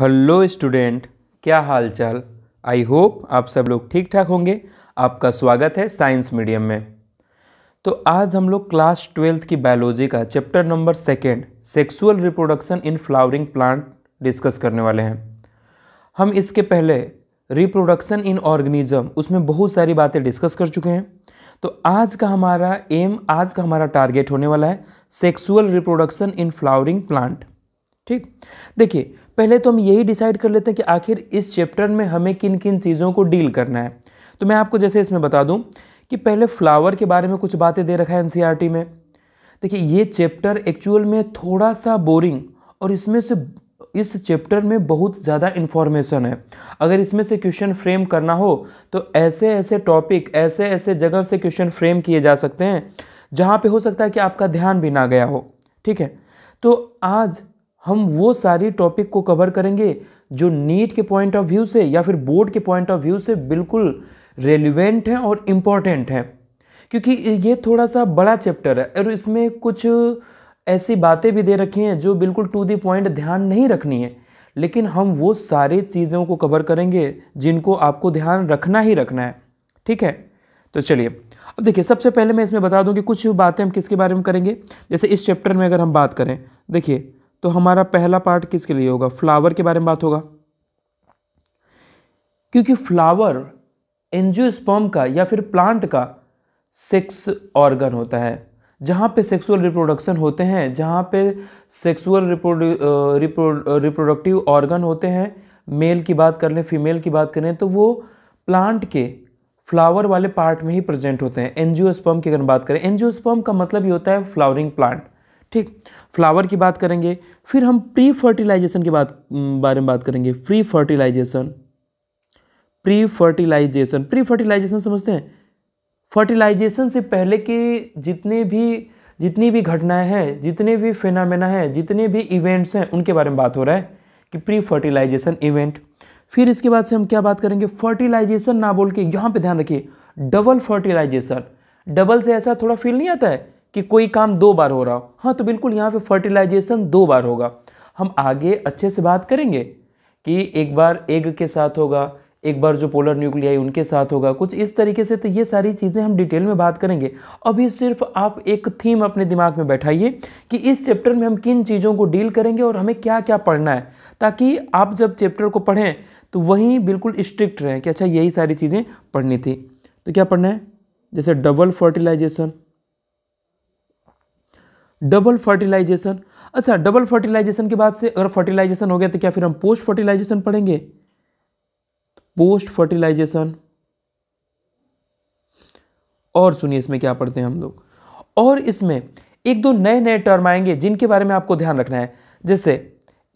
hello student क्या हाल चाल I hope आप सब लोग ठीक ठाक होंगे आपका स्वागत है साइंस मीडियम में तो आज हम लोग क्लास ट्वेल्थ की बायोलॉजी का chapter number second sexual reproduction in flowering plant discuss करने वाले हैं हम इसके पहले रिप्रोडक्शन इन ऑर्गेनिज्म उसमें बहुत सारी बातें डिस्कस कर चुके हैं तो आज का हमारा एम आज का हमारा टारगेट होने वाला है sexual reproduction in flowering plant ठीक देखिए पहले तो हम यही डिसाइड कर लेते हैं कि आखिर इस चैप्टर में हमें किन किन चीज़ों को डील करना है तो मैं आपको जैसे इसमें बता दूं कि पहले फ्लावर के बारे में कुछ बातें दे रखा है एनसीईआरटी e में देखिए ये चैप्टर एक्चुअल में थोड़ा सा बोरिंग और इसमें से इस चैप्टर में बहुत ज़्यादा इन्फॉर्मेशन है अगर इसमें से क्वेश्चन फ्रेम करना हो तो ऐसे ऐसे टॉपिक ऐसे ऐसे जगह से क्वेश्चन फ्रेम किए जा सकते हैं जहाँ पर हो सकता है कि आपका ध्यान भी ना गया हो ठीक है तो आज हम वो सारी टॉपिक को कवर करेंगे जो नीट के पॉइंट ऑफ व्यू से या फिर बोर्ड के पॉइंट ऑफ व्यू से बिल्कुल रेलिवेंट हैं और इम्पॉर्टेंट हैं क्योंकि ये थोड़ा सा बड़ा चैप्टर है और इसमें कुछ ऐसी बातें भी दे रखी हैं जो बिल्कुल टू दी पॉइंट ध्यान नहीं रखनी है लेकिन हम वो सारी चीज़ों को कवर करेंगे जिनको आपको ध्यान रखना ही रखना है ठीक है तो चलिए अब देखिए सबसे पहले मैं इसमें बता दूं कि कुछ बातें हम किसके बारे में करेंगे जैसे इस चैप्टर में अगर हम बात करें देखिए तो हमारा पहला पार्ट किसके लिए होगा फ्लावर के बारे में बात होगा क्योंकि फ्लावर एंजियोस्पर्म का या फिर प्लांट का सेक्स ऑर्गन होता है जहाँ पे सेक्सुअल रिप्रोडक्शन होते हैं जहाँ पे सेक्सुअल रिप्रोडक्टिव ऑर्गन होते हैं मेल की बात कर लें फीमेल की बात करें तो वो प्लांट के फ्लावर वाले पार्ट में ही प्रेजेंट होते हैं एनजियोस्पर्म की अगर बात करें एनजियोस्पर्म का मतलब ये होता है फ्लावरिंग प्लांट ठीक फ्लावर की बात करेंगे फिर हम प्री फर्टिलाइजेशन के बात बारे में बात करेंगे pre fertilisation pre fertilisation pre fertilisation समझते हैं फर्टिलाइजेशन से पहले के जितने भी जितनी भी घटनाएं हैं जितने भी फेनामेना हैं जितने भी इवेंट्स हैं उनके बारे में बात हो रहा है कि प्री फर्टिलाइजेशन इवेंट फिर इसके बाद से हम क्या बात करेंगे फर्टिलाइजेशन ना बोल के यहाँ पे ध्यान रखिए डबल फर्टिलाइजेशन डबल से ऐसा थोड़ा फील नहीं आता है कि कोई काम दो बार हो रहा हो हाँ तो बिल्कुल यहाँ पे फर्टिलाइजेशन दो बार होगा हम आगे अच्छे से बात करेंगे कि एक बार एग के साथ होगा एक बार जो पोलर न्यूक्लियाई उनके साथ होगा कुछ इस तरीके से तो ये सारी चीज़ें हम डिटेल में बात करेंगे अभी सिर्फ आप एक थीम अपने दिमाग में बैठाइए कि इस चैप्टर में हम किन चीज़ों को डील करेंगे और हमें क्या क्या पढ़ना है ताकि आप जब चैप्टर को पढ़ें तो वहीं बिल्कुल स्ट्रिक्ट रहें कि अच्छा यही सारी चीज़ें पढ़नी थी तो क्या पढ़ना है जैसे डबल फर्टिलाइजेशन डबल फर्टिलाइजेशन अच्छा डबल फर्टिलाइजेशन के बाद से अगर फर्टिलाइजेशन हो गया तो क्या फिर हम पोस्ट फर्टिलाइजेशन पढ़ेंगे पोस्ट फर्टिलाइजेशन और सुनिए इसमें क्या पढ़ते हैं हम लोग और इसमें एक दो नए नए टर्म आएंगे जिनके बारे में आपको ध्यान रखना है जैसे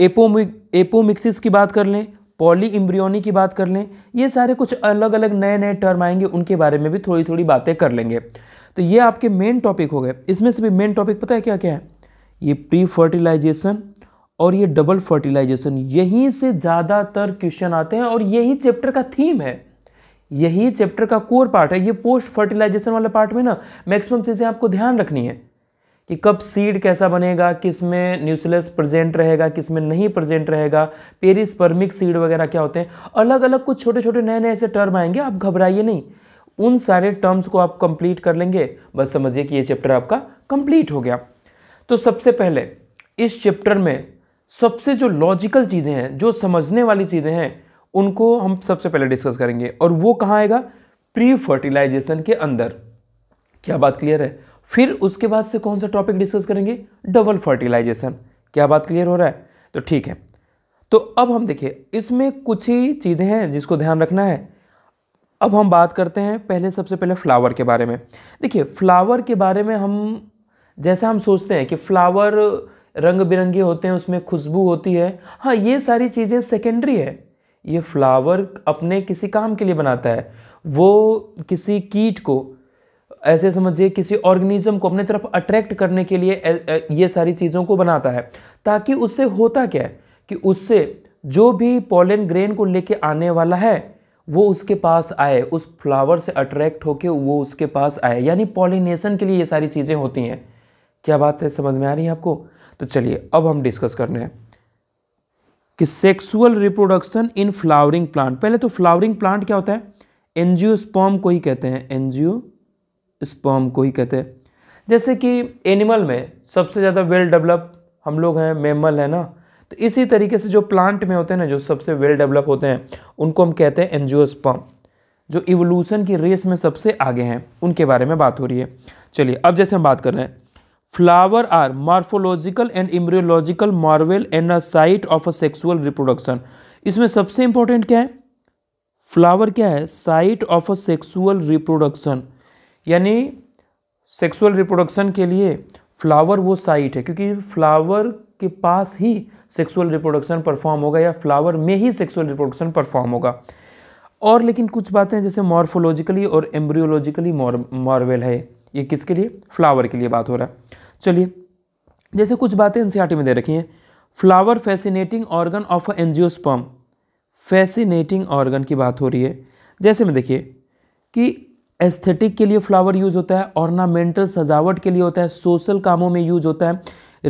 एपोमिक एपोमिक्सिस की बात कर लें पॉली इम्ब्रियोनी की बात कर लें ये सारे कुछ अलग अलग नए नए टर्म आएंगे उनके बारे में भी थोड़ी थोड़ी बातें कर लेंगे तो ये आपके मेन टॉपिक हो गए इसमें से भी मेन टॉपिक पता है क्या क्या है ये प्री फर्टिलाइजेशन और ये डबल फर्टिलाइजेशन यहीं से ज़्यादातर क्वेश्चन आते हैं और यही चैप्टर का थीम है यही चैप्टर का कोर पार्ट है ये पोस्ट फर्टिलाइजेशन वाले पार्ट में ना मैक्सिमम चीज़ें आपको ध्यान रखनी है कि कब सीड कैसा बनेगा किस में न्यूसलेस प्रेजेंट रहेगा किस में नहीं प्रेजेंट रहेगा पेरिस परमिक सीड वगैरह क्या होते हैं अलग अलग कुछ छोटे छोटे नए नए ऐसे टर्म आएंगे आप घबराइए नहीं उन सारे टर्म्स को आप कंप्लीट कर लेंगे बस समझिए कि ये चैप्टर आपका कंप्लीट हो गया तो सबसे पहले इस चैप्टर में सबसे जो लॉजिकल चीज़ें हैं जो समझने वाली चीज़ें हैं उनको हम सबसे पहले डिस्कस करेंगे और वो कहाँ आएगा प्री फर्टिलाइजेशन के अंदर क्या बात क्लियर है फिर उसके बाद से कौन सा टॉपिक डिस्कस करेंगे डबल फर्टिलाइजेशन क्या बात क्लियर हो रहा है तो ठीक है तो अब हम देखिए इसमें कुछ ही चीज़ें हैं जिसको ध्यान रखना है अब हम बात करते हैं पहले सबसे पहले फ्लावर के बारे में देखिए फ्लावर के बारे में हम जैसा हम सोचते हैं कि फ्लावर रंग बिरंगे होते हैं उसमें खुशबू होती है हाँ ये सारी चीज़ें सेकेंडरी है ये फ्लावर अपने किसी काम के लिए बनाता है वो किसी कीट को ऐसे समझिए किसी ऑर्गेनिज्म को अपने तरफ अट्रैक्ट करने के लिए ये सारी चीज़ों को बनाता है ताकि उससे होता क्या है कि उससे जो भी पोलन ग्रेन को लेके आने वाला है वो उसके पास आए उस फ्लावर से अट्रैक्ट होके वो उसके पास आए यानी पॉलिनेशन के लिए ये सारी चीज़ें होती हैं क्या बात है समझ में आ रही है आपको तो चलिए अब हम डिस्कस करने हैं कि sexual reproduction in flowering plant पहले तो फ्लावरिंग प्लांट क्या होता है स्पॉम को ही कहते हैं एनजियो स्पर्म को ही कहते हैं जैसे कि एनिमल में सबसे ज़्यादा वेल डेवलप हम लोग हैं मेमल है ना तो इसी तरीके से जो प्लांट में होते हैं ना जो सबसे वेल डेवलप होते हैं उनको हम कहते हैं एनजियोस्पम जो इवोल्यूशन की रेस में सबसे आगे हैं उनके बारे में बात हो रही है चलिए अब जैसे हम बात कर रहे हैं flower are morphological and embryological marvel and a site of a sexual reproduction इसमें सबसे इंपॉर्टेंट क्या है फ्लावर क्या है site of a sexual reproduction यानी सेक्सुअल रिप्रोडक्शन के लिए फ्लावर वो साइट है क्योंकि फ्लावर के पास ही सेक्सुअल रिप्रोडक्शन परफॉर्म होगा या फ्लावर में ही सेक्सुअल रिप्रोडक्शन परफॉर्म होगा और लेकिन कुछ बातें जैसे मॉर्फोलॉजिकली और एम्ब्रियोलॉजिकली मॉर्वेल है ये किसके लिए फ्लावर के लिए बात हो रहा है चलिए जैसे कुछ बातें एन में दे रखी हैं flower fascinating organ of angiosperm fascinating organ की बात हो रही है जैसे में देखिए कि एस्थेटिक के लिए फ्लावर यूज़ होता है ऑर्नामेंटल सजावट के लिए होता है सोशल कामों में यूज होता है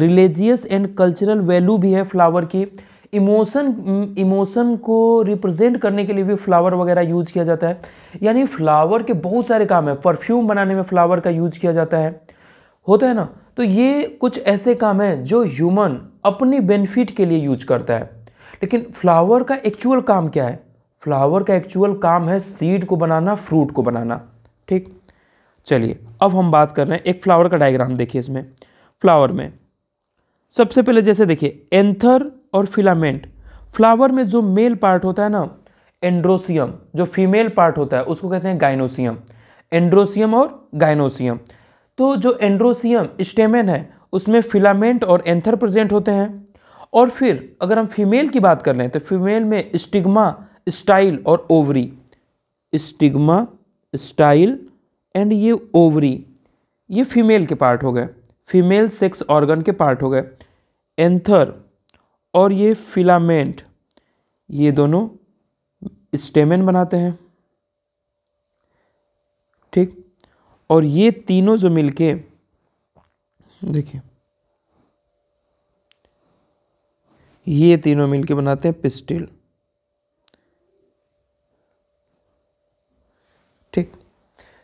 रिलीजियस एंड कल्चरल वैल्यू भी है फ्लावर की इमोशन इमोशन को रिप्रेजेंट करने के लिए भी फ्लावर वगैरह यूज किया जाता है यानी फ्लावर के बहुत सारे काम है परफ्यूम बनाने में फ्लावर का यूज किया जाता है होता है ना तो ये कुछ ऐसे काम हैं जो ह्यूमन अपनी बेनिफिट के लिए यूज करता है लेकिन फ्लावर का एक्चुअल काम क्या है फ्लावर का एक्चुअल काम है सीड को बनाना फ्रूट को बनाना ठीक चलिए अब हम बात कर रहे हैं एक फ्लावर का डायग्राम देखिए इसमें फ्लावर में सबसे पहले जैसे देखिए एंथर और फिलामेंट फ्लावर में जो मेल पार्ट होता है ना एंड्रोसियम जो फीमेल पार्ट होता है उसको कहते हैं गाइनोसियम एंड्रोसियम और गाइनोसियम तो जो एंड्रोसियम स्टेमेन है उसमें फिलामेंट और एंथर प्रेजेंट होते हैं और फिर अगर हम फीमेल की बात कर लें तो फीमेल में स्टिग्मा स्टाइल और ओवरी स्टिग्मा स्टाइल एंड ये ओवरी ये फीमेल के पार्ट हो गए फीमेल सेक्स ऑर्गन के पार्ट हो गए एंथर और ये फिलामेंट ये दोनों स्टेमेन बनाते हैं ठीक और ये तीनों जो मिलके देखिए ये तीनों मिलके बनाते हैं पिस्टिल ठीक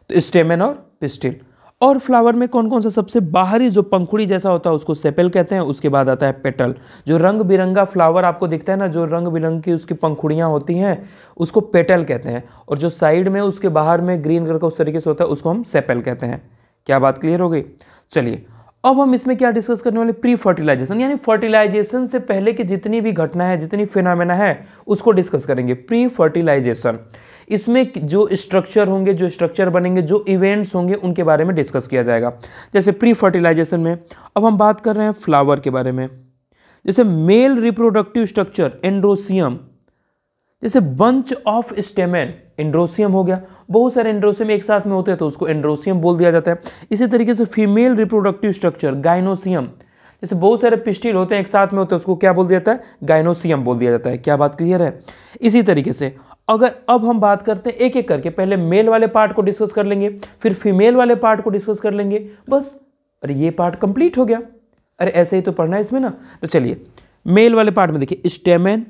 तो स्टेमेन और पिस्टिल और फ्लावर में कौन कौन सा सबसे बाहरी जो पंखुड़ी जैसा होता है उसको सेपेल कहते हैं उसके बाद आता है पेटल जो रंग बिरंगा फ्लावर आपको दिखता है ना जो रंग बिरंग की उसकी पंखुड़ियाँ होती हैं उसको पेटल कहते हैं और जो साइड में उसके बाहर में ग्रीन कलर का उस तरीके से होता है उसको हम सेपेल कहते हैं क्या बात क्लियर हो गई चलिए अब हम इसमें क्या डिस्कस करने वाले प्री फर्टिलाइजेशन यानी फर्टिलाइजेशन से पहले की जितनी भी घटना है जितनी फिनामिना है उसको डिस्कस करेंगे प्री फर्टिलाइजेशन इसमें जो स्ट्रक्चर होंगे जो स्ट्रक्चर बनेंगे जो इवेंट्स होंगे उनके बारे में डिस्कस किया जाएगा जैसे प्री फर्टिलाइजेशन में अब हम बात कर रहे हैं फ्लावर के बारे में जैसे मेल रिप्रोडक्टिव स्ट्रक्चर एंड्रोसियम जैसे बंच ऑफ स्टेमेन एंड्रोसियम हो गया बहुत सारे एंड्रोसियम एक साथ में होते हैं तो उसको एंड्रोसियम बोल दिया जाता है इसी तरीके से फीमेल रिप्रोडक्टिव स्ट्रक्चर गाइनोसियम जैसे बहुत सारे पिस्टिल होते हैं एक साथ में होते हैं उसको क्या बोल दिया जाता है गाइनोसियम बोल दिया जाता है क्या बात क्लियर है इसी तरीके से अगर अब हम बात करते हैं एक एक करके पहले मेल वाले पार्ट को डिस्कस कर लेंगे फिर फीमेल वाले पार्ट को डिस्कस कर लेंगे बस अरे ये पार्ट कंप्लीट हो गया अरे ऐसे ही तो पढ़ना है इसमें ना तो चलिए मेल वाले पार्ट में देखिए stamen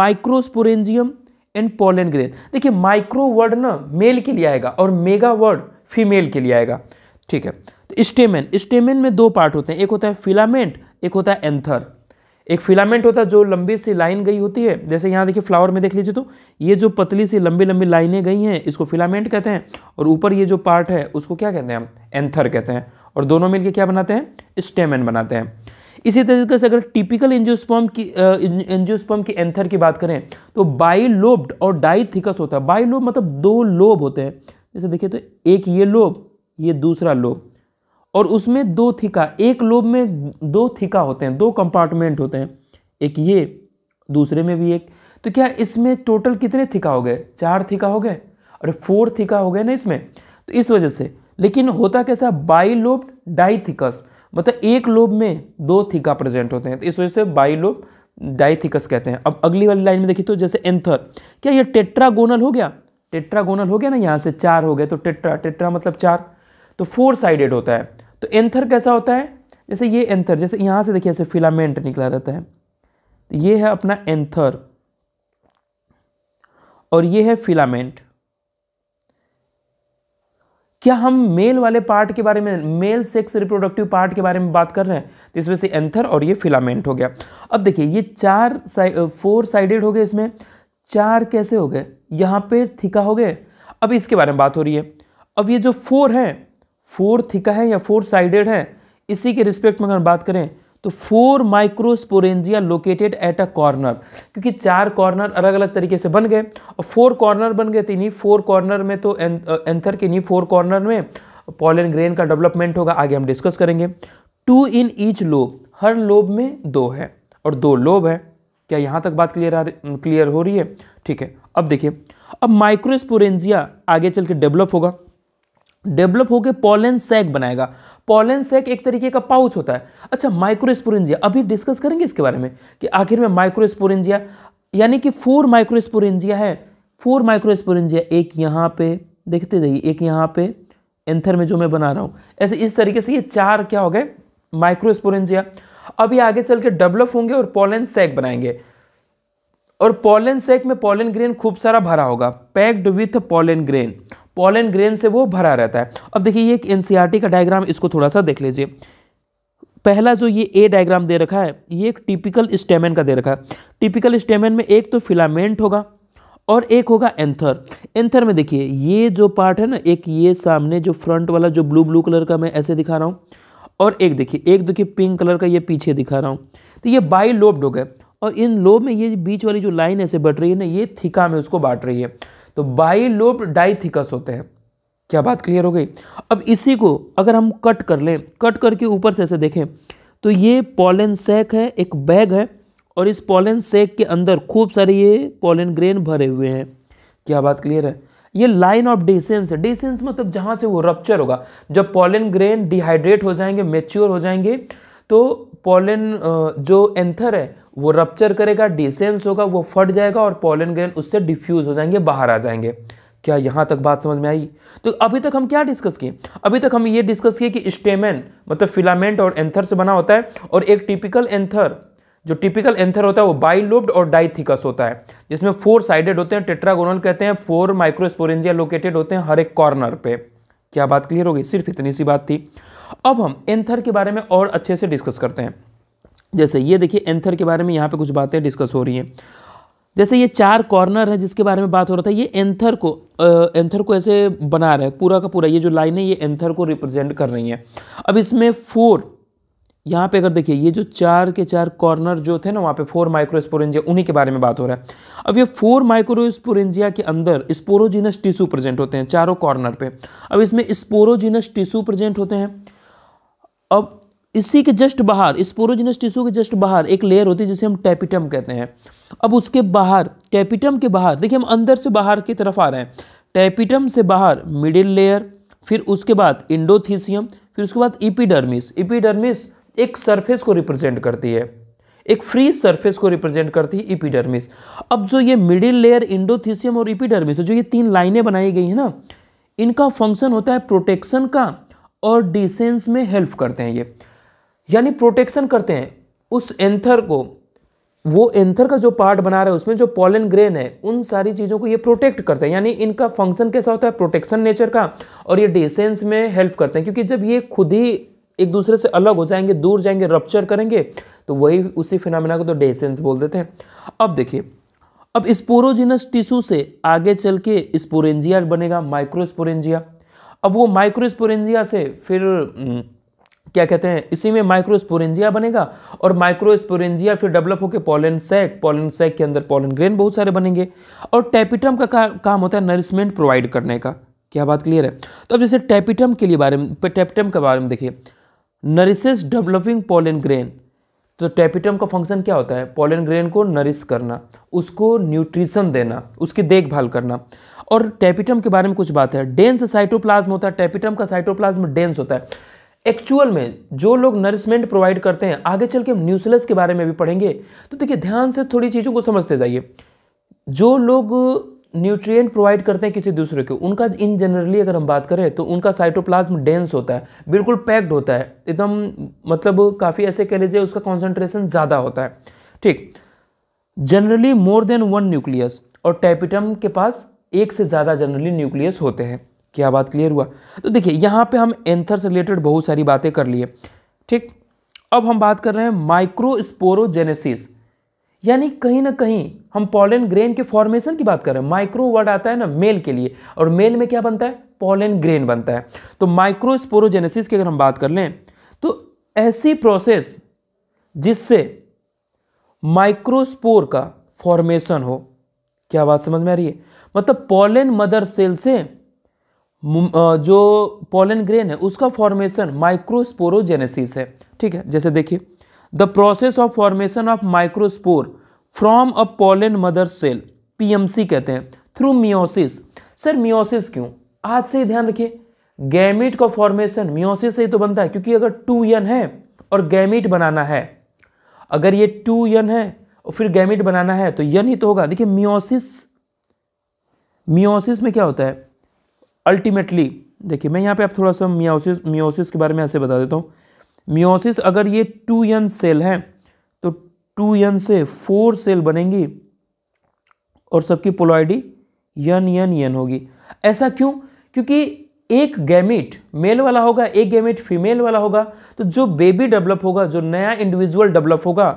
microsporangium and pollen grain देखिए माइक्रो वर्ड ना मेल के लिए आएगा और मेगा वर्ड फीमेल के लिए आएगा ठीक है तो स्टेमेन स्टेमेन में दो पार्ट होते हैं एक होता है फिलामेंट एक होता है एंथर एक फिलामेंट होता है जो लंबी सी लाइन गई होती है जैसे यहाँ देखिए फ्लावर में देख लीजिए तो ये जो पतली सी लंबी लंबी लाइनें गई हैं इसको फिलामेंट कहते हैं और ऊपर ये जो पार्ट है उसको क्या कहते हैं हम एंथर कहते हैं और दोनों मिलके क्या बनाते हैं स्टेमन बनाते हैं इसी तरीके से अगर टिपिकल एंजियोस्पम की एंजियोस्पम की एंथर की बात करें तो बाई लोब्ड और डाई थिकस होता है बाई लोब मतलब दो लोब होते हैं जैसे देखिए तो एक ये लोब ये दूसरा लोब और उसमें दो थिका एक लोब में दो थिका होते हैं दो कंपार्टमेंट होते हैं एक ये दूसरे में भी एक तो क्या इसमें टोटल कितने थिका हो गए चार थिका हो गए और फोर थिका हो गए ना इसमें तो इस वजह से लेकिन होता कैसा बाई लोब डाई थिकस मतलब एक लोब में दो थीका प्रेजेंट होते हैं तो इस वजह से बाई लोब डाइथिकस कहते हैं अब अगली वाली लाइन में देखिए तो जैसे एंथर क्या ये टेट्रागोनल हो गया टेट्रागोनल हो गया ना यहाँ से चार हो गए तो टेट्रा टेट्रा मतलब चार तो फोर साइडेड होता है तो एंथर कैसा होता है जैसे ये एंथर जैसे यहाँ से देखिए ऐसे फिलामेंट निकला रहता है तो ये है अपना एंथर और ये है फिलामेंट क्या हम मेल वाले पार्ट के बारे में मेल सेक्स रिप्रोडक्टिव पार्ट के बारे में बात कर रहे हैं तो इसमें से एंथर और ये फिलामेंट हो गया अब देखिए ये चार साइड फोर साइडेड हो गए इसमें चार कैसे हो गए यहाँ पे थिका हो गए अब इसके बारे में बात हो रही है अब ये जो फोर है फोर थिका है या फोर साइडेड है इसी के रिस्पेक्ट में अगर बात करें तो four microsporangia located at a corner क्योंकि चार कॉर्नर अलग अलग तरीके से बन गए और फोर कॉर्नर बन गए थे तो इन्हीं फोर कॉर्नर में तो एंथर के नहीं फोर कॉर्नर में पॉलन ग्रेन का डेवलपमेंट होगा आगे हम डिस्कस करेंगे टू इन ईच लोब हर लोब में दो है और दो लोब है क्या यहाँ तक बात क्लियर आ क्लियर हो रही है ठीक है अब देखिए अब माइक्रोस्पोरेंजिया आगे चल के डेवलप होगा डेवलप होकर पोलन सैक बनाएगा पोलन सैक एक तरीके का पाउच होता है अच्छा माइक्रोस्पोरेंजिया अभी डिस्कस करेंगे इसके बारे में कि आखिर में माइक्रोस्पोरेंजिया यानी कि फोर माइक्रोस्पोरेंजिया है फोर माइक्रोस्पोरेंजिया एक यहाँ पे देखते जाइए एक यहाँ पे एंथर में जो मैं बना रहा हूँ ऐसे इस तरीके से ये चार क्या हो गए माइक्रोस्पोरेंजिया अभी आगे चल के डेवलप होंगे और पोलन सैक बनाएंगे और पोलन सेक में पोलन ग्रेन खूब सारा भरा होगा packed with pollen grain pollen grain से वो भरा रहता है अब देखिए ये एक एनसीईआरटी e का डायग्राम इसको थोड़ा सा देख लीजिए पहला जो ये ए डायग्राम दे रखा है ये एक टिपिकल स्टेमेन का दे रखा है टिपिकल स्टेमेन में एक तो फिलामेंट होगा और एक होगा एंथर एंथर में देखिए ये जो पार्ट है ना एक ये सामने जो फ्रंट वाला जो ब्लू ब्लू कलर का मैं ऐसे दिखा रहा हूँ और एक देखिए एक देखिए पिंक कलर का ये पीछे दिखा रहा हूँ तो ये बाई लोब्ड हो गए और इन लोब में ये बीच वाली जो लाइन ऐसे बट रही है ना ये थिका में उसको बांट रही है तो बाई लोब डाई थिकस होते हैं क्या बात क्लियर हो गई अब इसी को अगर हम कट कर लें कट करके ऊपर से ऐसे देखें तो ये पॉलन सेक है एक बैग है और इस पॉलन सेक के अंदर खूब सारे ये पॉलन ग्रेन भरे हुए हैं क्या बात क्लियर है ये लाइन ऑफ डिसेंस है डिसेंस मतलब जहाँ से वो रप्चर होगा जब पॉलन ग्रेन डिहाइड्रेट हो जाएंगे मेच्योर हो जाएंगे तो पोलन जो एंथर है वो रप्चर करेगा डिसेंस होगा वो फट जाएगा और पोलन ग्रेन उससे डिफ्यूज़ हो जाएंगे बाहर आ जाएंगे क्या यहाँ तक बात समझ में आई तो अभी तक हम क्या डिस्कस किए अभी तक हम ये डिस्कस किए कि स्टेमेन मतलब फिलामेंट और एंथर से बना होता है और एक टिपिकल एंथर जो टिपिकल एंथर होता है वो बाइलोब्ड और डाइथिकस होता है जिसमें फोर साइडेड होते हैं टेट्रागोनल कहते हैं फोर माइक्रोस्पोरेंजिया लोकेटेड होते हैं हर एक कॉर्नर पे क्या बात क्लियर होगी सिर्फ इतनी सी बात थी अब हम एंथर के बारे में और अच्छे से डिस्कस करते हैं जैसे ये देखिए एंथर के बारे में यहाँ पे कुछ बातें डिस्कस हो रही हैं जैसे ये चार कॉर्नर है जिसके बारे में बात हो रहा था ये एंथर को एंथर को ऐसे बना रहे हैं पूरा का पूरा ये जो लाइन है ये एंथर को रिप्रेजेंट कर रही है अब इसमें फोर यहाँ पे अगर देखिए ये जो चार के चार कॉर्नर जो थे ना वहाँ पे फोर माइक्रोस्पोरेंजिया उन्हीं के बारे में बात हो रहा है अब ये फोर माइक्रोस्पोरेंजिया के अंदर स्पोरोजिनस टिश्यू प्रेजेंट होते हैं चारों कॉर्नर पे अब इसमें स्पोरोजिनस टिश्यू प्रेजेंट होते हैं अब इसी के जस्ट बाहर इस पोरोजिनस टिश्यू के जस्ट बाहर एक लेयर होती है जिसे हम टैपिटम कहते हैं अब उसके बाहर टैपिटम के बाहर देखिए हम अंदर से बाहर की तरफ आ रहे हैं टैपिटम से बाहर मिडिल लेयर फिर उसके बाद इंडोथीसियम फिर उसके बाद इपीडर्मिस इपीडर्मिस एक सरफेस को रिप्रेजेंट करती है एक फ्री सरफेस को रिप्रेजेंट करती है इपीडर्मिस अब जो ये मिडिल लेयर इंडोथीसियम और इपीडर्मिस जो ये तीन लाइनें बनाई गई हैं ना इनका फंक्शन होता है प्रोटेक्शन का और डिसेंस में हेल्प करते हैं ये यानी प्रोटेक्शन करते हैं उस एंथर को वो एंथर का जो पार्ट बना रहा है उसमें जो पॉलन ग्रेन है उन सारी चीज़ों को ये प्रोटेक्ट करते हैं यानी इनका फंक्शन कैसा होता है प्रोटेक्शन नेचर का और ये डिसेंस में हेल्प करते हैं क्योंकि जब ये खुद ही एक दूसरे से अलग हो जाएंगे दूर जाएंगे रप्चर करेंगे तो वही उसी फिनमिना को तो डेसेंस बोल देते हैं अब देखिए अब स्पोरोजिनस टिश्यू से आगे चल के स्पोरेंजिया बनेगा माइक्रोस्पोरेंजिया अब वो माइक्रोस्पोरेंजिया से फिर क्या कहते हैं इसी में माइक्रोस्पोरेंजिया बनेगा और माइक्रोस्पोरेंजिया फिर डेवलप होकर पोलन सेक पोलन सेक के अंदर पोलन ग्रेन बहुत सारे बनेंगे और टैपिटम का, का काम होता है नरिशमेंट प्रोवाइड करने का क्या बात क्लियर है तो अब जैसे टैपिटम के लिए बारे में टैपिटम के बारे में देखिए नरिसेस डेवलपिंग पोलन ग्रेन तो टेपिटम का फंक्शन क्या होता है पोलन ग्रेन को नरिश करना उसको न्यूट्रिशन देना उसकी देखभाल करना और टेपिटम के बारे में कुछ बात है डेंस साइटोप्लाज्म होता है टेपिटम का साइटोप्लाज्म डेंस होता है एक्चुअल में जो लोग नरिशमेंट प्रोवाइड करते हैं आगे चल के हम न्यूसलेस के बारे में भी पढ़ेंगे तो देखिए ध्यान से थोड़ी चीज़ों को समझते जाइए जो लोग न्यूट्रिएंट प्रोवाइड करते हैं किसी दूसरे को उनका इन जनरली अगर हम बात करें तो उनका साइटोप्लाज्म डेंस होता है बिल्कुल पैक्ड होता है एकदम मतलब काफ़ी ऐसे कह लीजिए उसका कॉन्सेंट्रेशन ज़्यादा होता है ठीक generally more than one nucleus और टैपिटम के पास एक से ज़्यादा जनरली न्यूक्लियस होते हैं क्या बात क्लियर हुआ तो देखिए यहाँ पर हम एंथर से रिलेटेड बहुत सारी बातें कर लिए ठीक अब हम बात कर रहे हैं माइक्रोस्पोरोजेनेसिस यानी कहीं ना कहीं हम पॉलन ग्रेन के फॉर्मेशन की बात कर रहे हैं माइक्रो वर्ड आता है ना मेल के लिए और मेल में क्या बनता है पॉलन ग्रेन बनता है तो माइक्रोस्पोरोजेनेसिस की अगर हम बात कर लें तो ऐसी प्रोसेस जिससे माइक्रोस्पोर का फॉर्मेशन हो क्या बात समझ में आ रही है मतलब पॉलन मदर सेल से जो पॉलन ग्रेन है उसका फॉर्मेशन माइक्रोस्पोरोजेनेसिस है ठीक है जैसे देखिए the process of formation of microspore from a pollen mother cell PMC कहते हैं थ्रू मियोसिस सर मियोसिस क्यों आज से ही ध्यान रखिए गैमिट का फॉर्मेशन मियोसिस से ही तो बनता है क्योंकि अगर टू यन है और गैमिट बनाना है अगर ये टू यन है और फिर गैमिट बनाना है तो यन ही तो होगा देखिए मियोसिस मियोसिस में क्या होता है अल्टीमेटली देखिए मैं यहाँ पे आप थोड़ा सा मियोसिस मियोसिस के बारे में ऐसे बता देता हूँ मियोसिस अगर ये टू यन सेल है तो टू यन से फोर सेल बनेंगी और सबकी पोलॉइडी यन यन यन होगी ऐसा क्यों क्योंकि एक गैमेट मेल वाला होगा एक गैमेट फीमेल वाला होगा तो जो बेबी डेवलप होगा जो नया इंडिविजुअल डेवलप होगा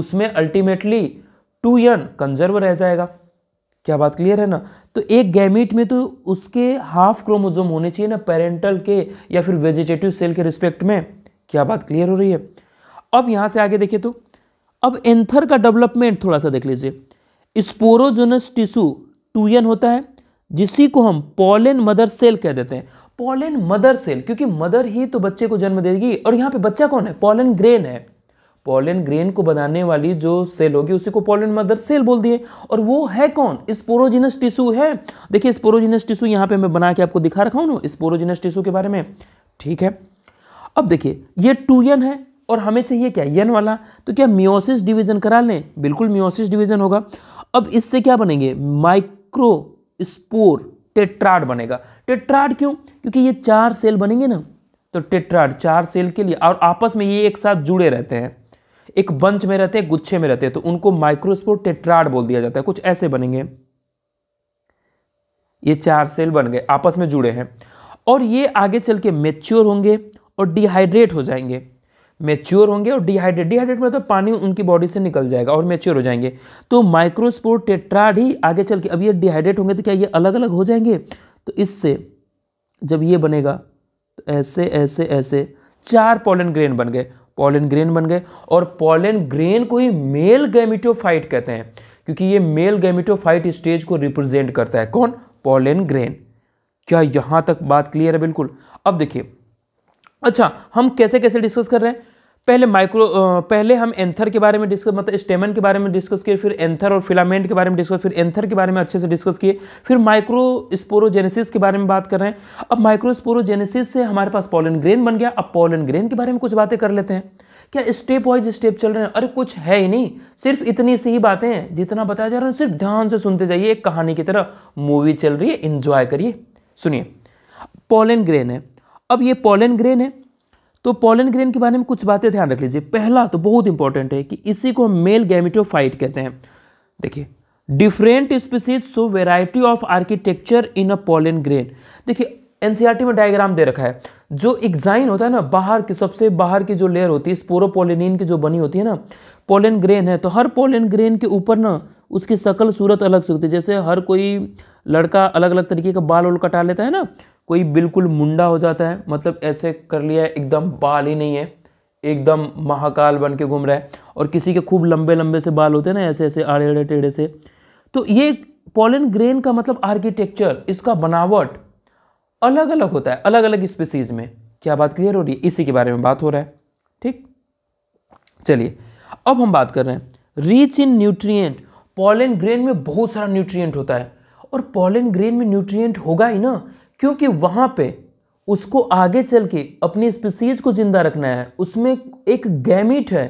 उसमें अल्टीमेटली टू यन कंजर्व रह जाएगा क्या बात क्लियर है ना तो एक गैमेट में तो उसके हाफ क्रोमोजोम होने चाहिए ना पेरेंटल के या फिर वेजिटेटिव सेल के रिस्पेक्ट में क्या बात क्लियर हो रही है अब यहां से आगे देखिए तो अब एंथर का डेवलपमेंट थोड़ा सा देख लीजिए स्पोरोजोनस टिश्यू टूयन होता है जिसी को हम पॉलेन मदर सेल कह देते हैं पॉलेन मदर सेल क्योंकि मदर ही तो बच्चे को जन्म देगी और यहां पे बच्चा कौन है पॉलन ग्रेन है पॉलन ग्रेन को बनाने वाली जो सेल होगी उसी को पॉलन मदर सेल बोल दिए और वो है कौन स्पोरोजिनस टिश्यू है देखिए स्पोरोजिनस टिश्यू यहां पे मैं बना के आपको दिखा रखा हूं ना स्पोरोजिनस टिश्यू के बारे में ठीक है अब देखिए ये टू एन है और हमें चाहिए क्या यन वाला तो क्या म्योसिस डिवीजन करा लें बिल्कुल म्योसिस डिवीजन होगा अब इससे क्या बनेंगे माइक्रो स्पोर टेट्राड बनेगा टेट्राड क्यों क्योंकि ये चार सेल बनेंगे ना तो टेट्राड चार सेल के लिए और आपस में ये एक साथ जुड़े रहते हैं एक बंच में रहते हैं गुच्छे में रहते हैं तो उनको माइक्रोस्पोर टेट्राड बोल दिया जाता है कुछ ऐसे बनेंगे ये चार सेल बन गए आपस में जुड़े हैं और ये आगे चल के मेच्योर होंगे और डिहाइड्रेट हो जाएंगे मेच्योर होंगे और डिहाइड्रेट डिहाइड्रेट मतलब पानी उनकी बॉडी से निकल जाएगा और मेच्योर हो जाएंगे तो माइक्रोस्पोर टेट्राड ही आगे चल के अब ये डिहाइड्रेट होंगे तो क्या ये अलग अलग हो जाएंगे तो इससे जब ये बनेगा तो ऐसे ऐसे ऐसे चार पॉलन ग्रेन बन गए पॉलन ग्रेन बन गए और पॉलन ग्रेन को ही मेल गैमिटोफाइट कहते हैं क्योंकि ये मेल गैमिटोफाइट स्टेज को रिप्रेजेंट करता है कौन पॉलन ग्रेन क्या यहाँ तक बात क्लियर है बिल्कुल अब देखिए अच्छा हम कैसे कैसे डिस्कस कर रहे हैं पहले माइक्रो पहले हम एंथर के बारे में डिस्कस मतलब स्टेमन के बारे में डिस्कस किए फिर एंथर और फिलामेंट के बारे में डिस्कस फिर एंथर के बारे में अच्छे से डिस्कस किए फिर माइक्रो स्पोरोजेनेसिस के बारे में बात कर रहे हैं अब माइक्रो स्पोरोजेनेसिस से हमारे पास पॉलन ग्रेन बन गया अब पॉलन ग्रेन के बारे में कुछ बातें कर लेते हैं क्या स्टेप वाइज स्टेप चल रहे हैं अरे कुछ है ही नहीं सिर्फ इतनी सी ही बातें हैं जितना बताया जा रहा है सिर्फ ध्यान से सुनते जाइए एक कहानी की तरह मूवी चल रही है इन्जॉय करिए सुनिए पॉलन ग्रेन है अब ये पॉलन ग्रेन है तो पॉलन ग्रेन के बारे में कुछ बातें ध्यान रख लीजिए पहला तो बहुत इंपॉर्टेंट है कि इसी को मेल गैमिटोफाइट कहते हैं देखिए different species so variety of architecture in a pollen grain देखिए एनसीईआरटी e में डायग्राम दे रखा है जो एग्जाइन होता है ना बाहर की सबसे बाहर की जो लेयर होती है स्पोरोपोलिन की जो बनी होती है ना पोलन ग्रेन है तो हर पोलन ग्रेन के ऊपर ना उसकी शकल सूरत अलग से होती है जैसे हर कोई लड़का अलग अलग तरीके का बाल उल कटा लेता है ना कोई बिल्कुल मुंडा हो जाता है मतलब ऐसे कर लिया है एकदम बाल ही नहीं है एकदम महाकाल बन के घूम रहा है और किसी के खूब लंबे लंबे से बाल होते हैं ना ऐसे ऐसे आड़े आड़े टेढ़े से तो ये पॉलन ग्रेन का मतलब आर्किटेक्चर इसका बनावट अलग अलग होता है अलग अलग स्पीसीज में क्या बात क्लियर हो रही है इसी के बारे में बात हो रहा है ठीक चलिए अब हम बात कर रहे हैं rich in nutrient pollen grain में बहुत सारा न्यूट्रिएंट होता है और पॉलन ग्रेन में न्यूट्रिएंट होगा ही ना क्योंकि वहाँ पे उसको आगे चल के अपनी स्पीसीज को जिंदा रखना है उसमें एक गैमिट है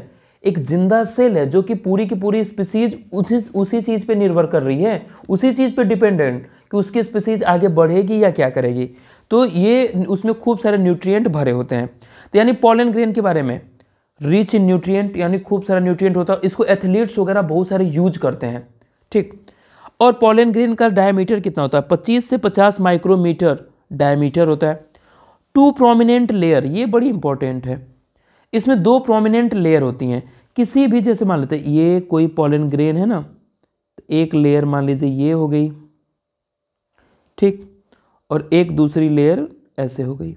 एक जिंदा सेल है जो कि पूरी की पूरी स्पीसीज उसी उसी चीज़ पे निर्भर कर रही है उसी चीज़ पे डिपेंडेंट कि उसकी स्पीसीज आगे बढ़ेगी या क्या करेगी तो ये उसमें खूब सारे न्यूट्रिएंट भरे होते हैं तो यानी पॉलन ग्रेन के बारे में रिच इन न्यूट्रिएंट यानी खूब सारा न्यूट्रिएंट होता है इसको एथलीट्स वगैरह बहुत सारे यूज करते हैं ठीक और पोलन ग्रीन का डायमीटर कितना होता है पच्चीस से पचास माइक्रोमीटर डायमीटर होता है टू प्रोमिनेंट लेयर ये बड़ी इंपॉर्टेंट है इसमें दो प्रोमिनेंट लेयर होती हैं किसी भी जैसे मान लेते हैं ये कोई पॉलन ग्रेन है ना तो एक लेयर मान लीजिए ये हो गई ठीक और एक दूसरी लेयर ऐसे हो गई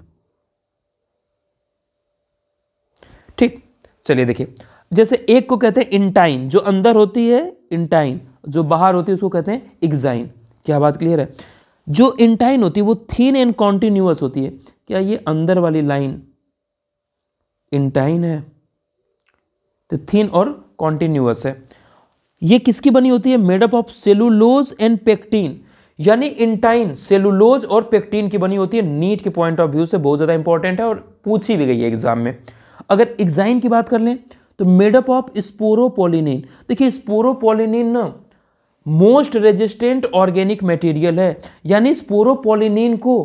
ठीक चलिए देखिए जैसे एक को कहते हैं इंटाइन जो अंदर होती है इंटाइन जो बाहर होती है उसको कहते हैं एग्जाइन क्या बात क्लियर है जो इंटाइन होती है वो थीन एंड कॉन्टिन्यूस होती है क्या ये अंदर वाली लाइन इंटाइन है तो थीन और कॉन्टिन्यूस है ये किसकी बनी होती है made up of cellulose and pectin यानी इंटाइन सेलुलोज और पेक्टीन की बनी होती है नीट के पॉइंट ऑफ व्यू से बहुत ज़्यादा इंपॉर्टेंट है और पूछी भी गई है एग्जाम में अगर एग्जाइन की बात कर लें तो मेडअप ऑफ स्पोरोपोलिनिन देखिए sporopollenin most resistant organic material है यानी स्पोरोपोलिनिन को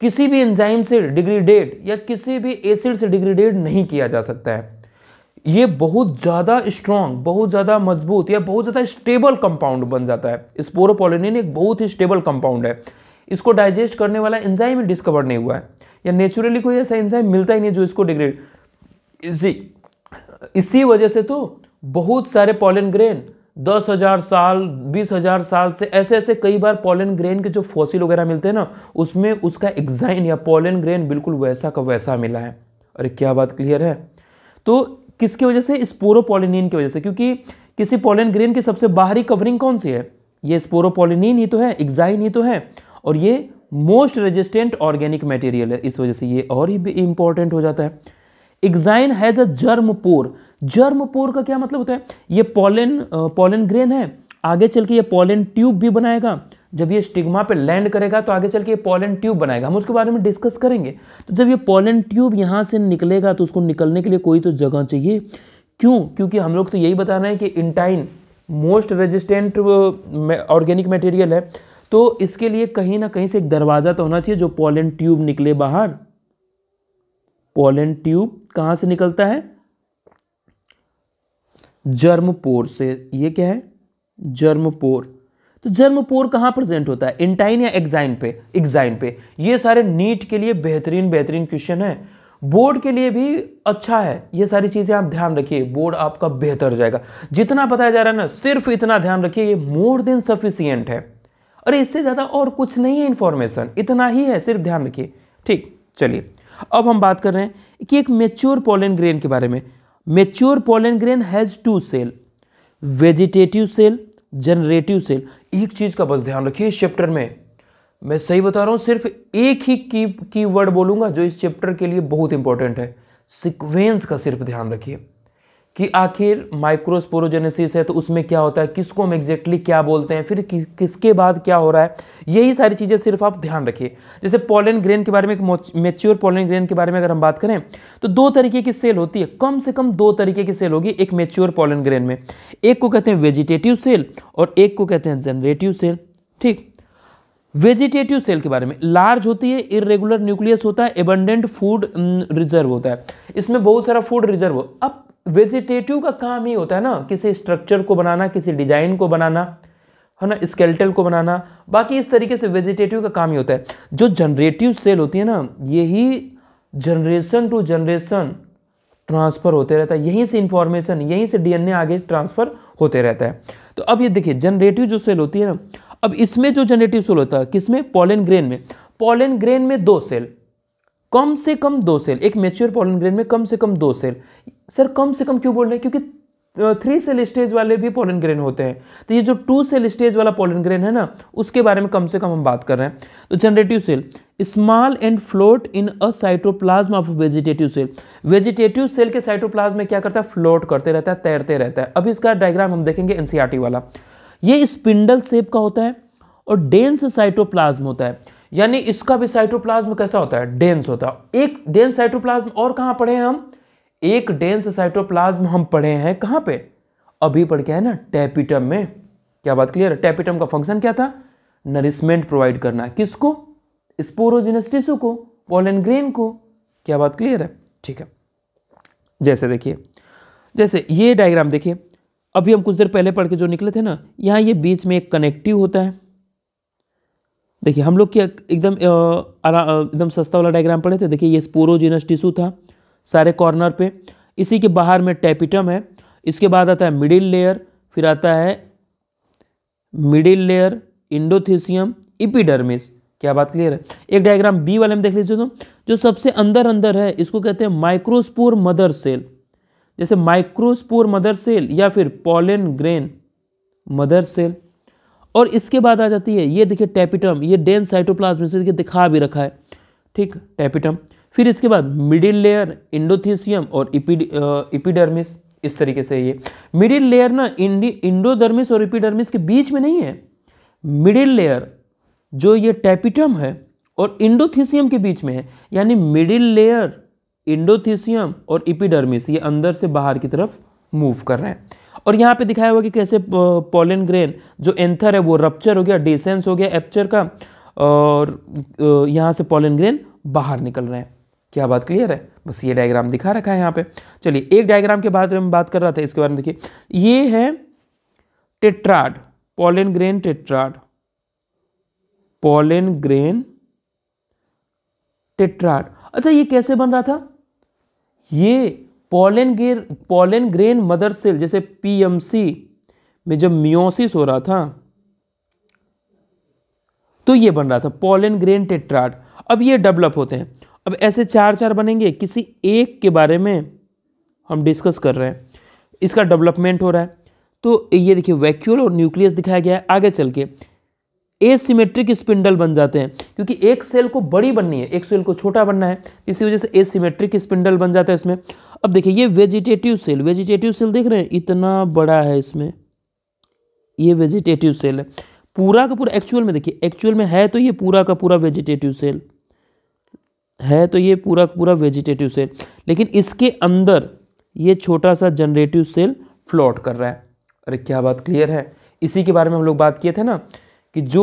किसी भी एंजाइम से डिग्रीडेट या किसी भी एसिड से डिग्रीडेट नहीं किया जा सकता है ये बहुत ज़्यादा स्ट्रांग बहुत ज़्यादा मजबूत या बहुत ज़्यादा स्टेबल कंपाउंड बन जाता है स्पोरोपोलिनिन एक बहुत ही स्टेबल कंपाउंड है इसको डाइजेस्ट करने वाला एंजाइम डिस्कवर नहीं हुआ है या नेचुरली कोई ऐसा एंजाइम मिलता ही नहीं जो इसको डिग्रेड इसी इसी वजह से तो बहुत सारे पॉलन ग्रेन दस हज़ार साल बीस हज़ार साल से ऐसे ऐसे कई बार पॉलन ग्रेन के जो फॉसिल वगैरह मिलते हैं ना उसमें उसका एग्जाइन या पॉलन ग्रेन बिल्कुल वैसा का वैसा मिला है अरे क्या बात क्लियर है तो किसकी वजह से स्पोरोपोलिनिन की वजह से क्योंकि किसी पॉलन ग्रेन की सबसे बाहरी कवरिंग कौन सी है ये स्पोरोपोलिनिन ही तो है एग्जाइन ही तो है और ये मोस्ट रेजिस्टेंट ऑर्गेनिक मटेरियल है इस वजह से ये और ही इंपॉर्टेंट हो जाता है exine has a germ pore germ pore का क्या मतलब होता है ये पॉलन पॉलन ग्रेन है आगे चल के ये पॉलन ट्यूब भी बनाएगा जब ये स्टिग्मा पे लैंड करेगा तो आगे चल के ये पॉलन ट्यूब बनाएगा हम उसके बारे में डिस्कस करेंगे तो जब ये पॉलन ट्यूब यहाँ से निकलेगा तो उसको निकलने के लिए कोई तो जगह चाहिए क्यों क्योंकि हम लोग तो यही बता रहे हैं कि intine most resistant organic material है तो इसके लिए कहीं ना कहीं से एक दरवाज़ा तो होना चाहिए जो पॉलन ट्यूब निकले बाहर पोलन ट्यूब कहां से निकलता है जर्म पोर से ये क्या है जर्म पोर तो जर्म पोर कहां प्रेजेंट होता है इंटाइन या एग्जाइन पे एग्जाइन पे ये सारे नीट के लिए बेहतरीन बेहतरीन क्वेश्चन है बोर्ड के लिए भी अच्छा है ये सारी चीज़ें आप ध्यान रखिए बोर्ड आपका बेहतर जाएगा जितना बताया जा रहा है ना सिर्फ इतना ध्यान रखिए ये मोर देन सफिशियंट है अरे इससे ज़्यादा और कुछ नहीं है इंफॉर्मेशन इतना ही है सिर्फ ध्यान रखिए ठीक चलिए अब हम बात कर रहे हैं कि एक मेच्योर पोलन ग्रेन के बारे में mature pollen grain has two cell vegetative cell generative cell एक चीज़ का बस ध्यान रखिए इस चैप्टर में मैं सही बता रहा हूं सिर्फ एक ही की की वर्ड बोलूंगा जो इस चैप्टर के लिए बहुत इंपॉर्टेंट है सिक्वेंस का सिर्फ ध्यान रखिए कि आखिर माइक्रोस्पोरोजेनेसिस है तो उसमें क्या होता है किसको हम एग्जैक्टली क्या बोलते हैं फिर कि, किसके बाद क्या हो रहा है यही सारी चीज़ें सिर्फ आप ध्यान रखिए जैसे पॉलन ग्रेन के बारे में एक मेच्योर पोलन ग्रेन के बारे में अगर हम बात करें तो दो तरीके की सेल होती है कम से कम दो तरीके की सेल होगी एक मेच्योर पॉलन ग्रेन में एक को कहते हैं वेजिटेटिव सेल और एक को कहते हैं जनरेटिव सेल ठीक वेजिटेटिव सेल के बारे में लार्ज होती है इरेगुलर न्यूक्लियस होता है एबंडेंट फूड रिजर्व होता है इसमें बहुत सारा फूड रिजर्व अब वेजिटेटिव का काम ही होता है ना किसी स्ट्रक्चर को बनाना किसी डिजाइन को बनाना है ना स्केल्टल को बनाना बाकी इस तरीके से वेजिटेटिव का काम ही होता है जो जनरेटिव सेल होती है ना यही जनरेशन टू जनरेशन ट्रांसफ़र होते रहता है यहीं से इंफॉर्मेशन यहीं से डीएनए आगे ट्रांसफ़र होते रहता है तो अब ये देखिए जनरेटिव जो सेल होती है ना अब इसमें जो जनरेटिव सेल होता है किसमें पॉलन ग्रेन में पॉलन ग्रेन में दो सेल कम से कम दो सेल एक मेच्योर पॉलन ग्रेन में कम से कम दो सेल सर कम से कम क्यों बोल रहे हैं क्योंकि थ्री सेल स्टेज वाले भी पॉलन ग्रेन होते हैं तो ये जो टू सेल स्टेज वाला पॉलन ग्रेन है ना उसके बारे में कम से कम हम बात कर रहे हैं तो generative cell small and float in a cytoplasm of vegetative cell vegetative cell के साइटोप्लाज्म में क्या करता है फ्लोट करते रहता है तैरते रहता है अब इसका डायग्राम हम देखेंगे एनसीआरटी वाला ये स्पिंडल शेप का होता है और डेंस साइटोप्लाज्म होता है यानी इसका भी साइटोप्लाज्म कैसा होता है डेंस होता है एक डेंस साइटोप्लाज्म और कहां पढ़े हैं हम एक डेंस साइटोप्लाज्म हम पढ़े हैं कहां पे अभी पढ़ के है ना टैपिटम में क्या बात क्लियर है टैपिटम का फंक्शन क्या था नरिशमेंट प्रोवाइड करना किसको स्पोरोजिनस को पोलन ग्रेन को क्या बात क्लियर है ठीक है जैसे देखिए जैसे ये डायग्राम देखिए अभी हम कुछ देर पहले पढ़ के जो निकले थे ना यहाँ ये बीच में एक कनेक्टिव होता है देखिए हम लोग के एकदम एकदम सस्ता वाला डायग्राम पढ़े थे देखिए ये स्पोरोजिनस टिश्यू था सारे कॉर्नर पे इसी के बाहर में टैपिटम है इसके बाद आता है मिडिल लेयर फिर आता है मिडिल लेयर इंडोथीसियम इपिडर्मिस क्या बात क्लियर है एक डायग्राम बी वाले में देख लीजिए तो जो सबसे अंदर अंदर है इसको कहते हैं माइक्रोस्पोर मदर सेल जैसे माइक्रोस्पोर मदर सेल या फिर पॉलन ग्रेन मदर सेल और इसके बाद आ जाती है ये देखिए टैपिटम ये डेंस साइटोप्लाज्म से देखिए दिखा भी रखा है ठीक टैपिटम फिर इसके बाद मिडिल लेयर इंडोथीसियम और इपिडर्मिस इस तरीके से ये मिडिल लेयर ना इंडोडर्मिस और इपिडर्मिस के बीच में नहीं है मिडिल लेयर जो ये टैपिटम है और इंडोथीसियम के बीच में है यानी मिडिल लेयर इंडोथीसियम और इपिडर्मिस ये अंदर से बाहर की तरफ मूव कर रहे हैं और यहाँ पे दिखाया हुआ कि कैसे पोलन ग्रेन जो एंथर है वो रप्चर हो गया डिसेंस हो गया एप्चर का और यहाँ से पोलन ग्रेन बाहर निकल रहे हैं क्या बात क्लियर है बस ये डायग्राम दिखा रखा है यहाँ पे चलिए एक डायग्राम के बारे में बात कर रहा था इसके बारे में देखिए ये है tetrad pollen grain tetrad pollen grain tetrad अच्छा ये कैसे बन रहा था ये पॉलन गिर पोलन ग्रेन मदर सेल जैसे पीएमसी में जब मियोसिस हो रहा था तो ये बन रहा था पॉलन ग्रेन टेट्राड अब ये डेवलप होते हैं अब ऐसे चार चार बनेंगे किसी एक के बारे में हम डिस्कस कर रहे हैं इसका डेवलपमेंट हो रहा है तो ये देखिए वैक्यूल और न्यूक्लियस दिखाया गया है आगे चल के एसिमेट्रिक स्पिंडल बन जाते हैं क्योंकि एक सेल को बड़ी बननी है एक सेल को छोटा बनना है इसी वजह से एसिमेट्रिक स्पिंडल बन जाता है इसमें अब देखिए ये वेजिटेटिव सेल वेजिटेटिव सेल देख रहे हैं इतना बड़ा है इसमें ये वेजिटेटिव सेल है पूरा का पूरा एक्चुअल में देखिए एक्चुअल में है तो ये पूरा का पूरा वेजिटेटिव सेल है तो ये पूरा का पूरा वेजिटेटिव सेल लेकिन इसके अंदर ये छोटा सा जनरेटिव सेल फ्लोट कर रहा है अरे क्या बात क्लियर है इसी के बारे में हम लोग बात किए थे ना कि जो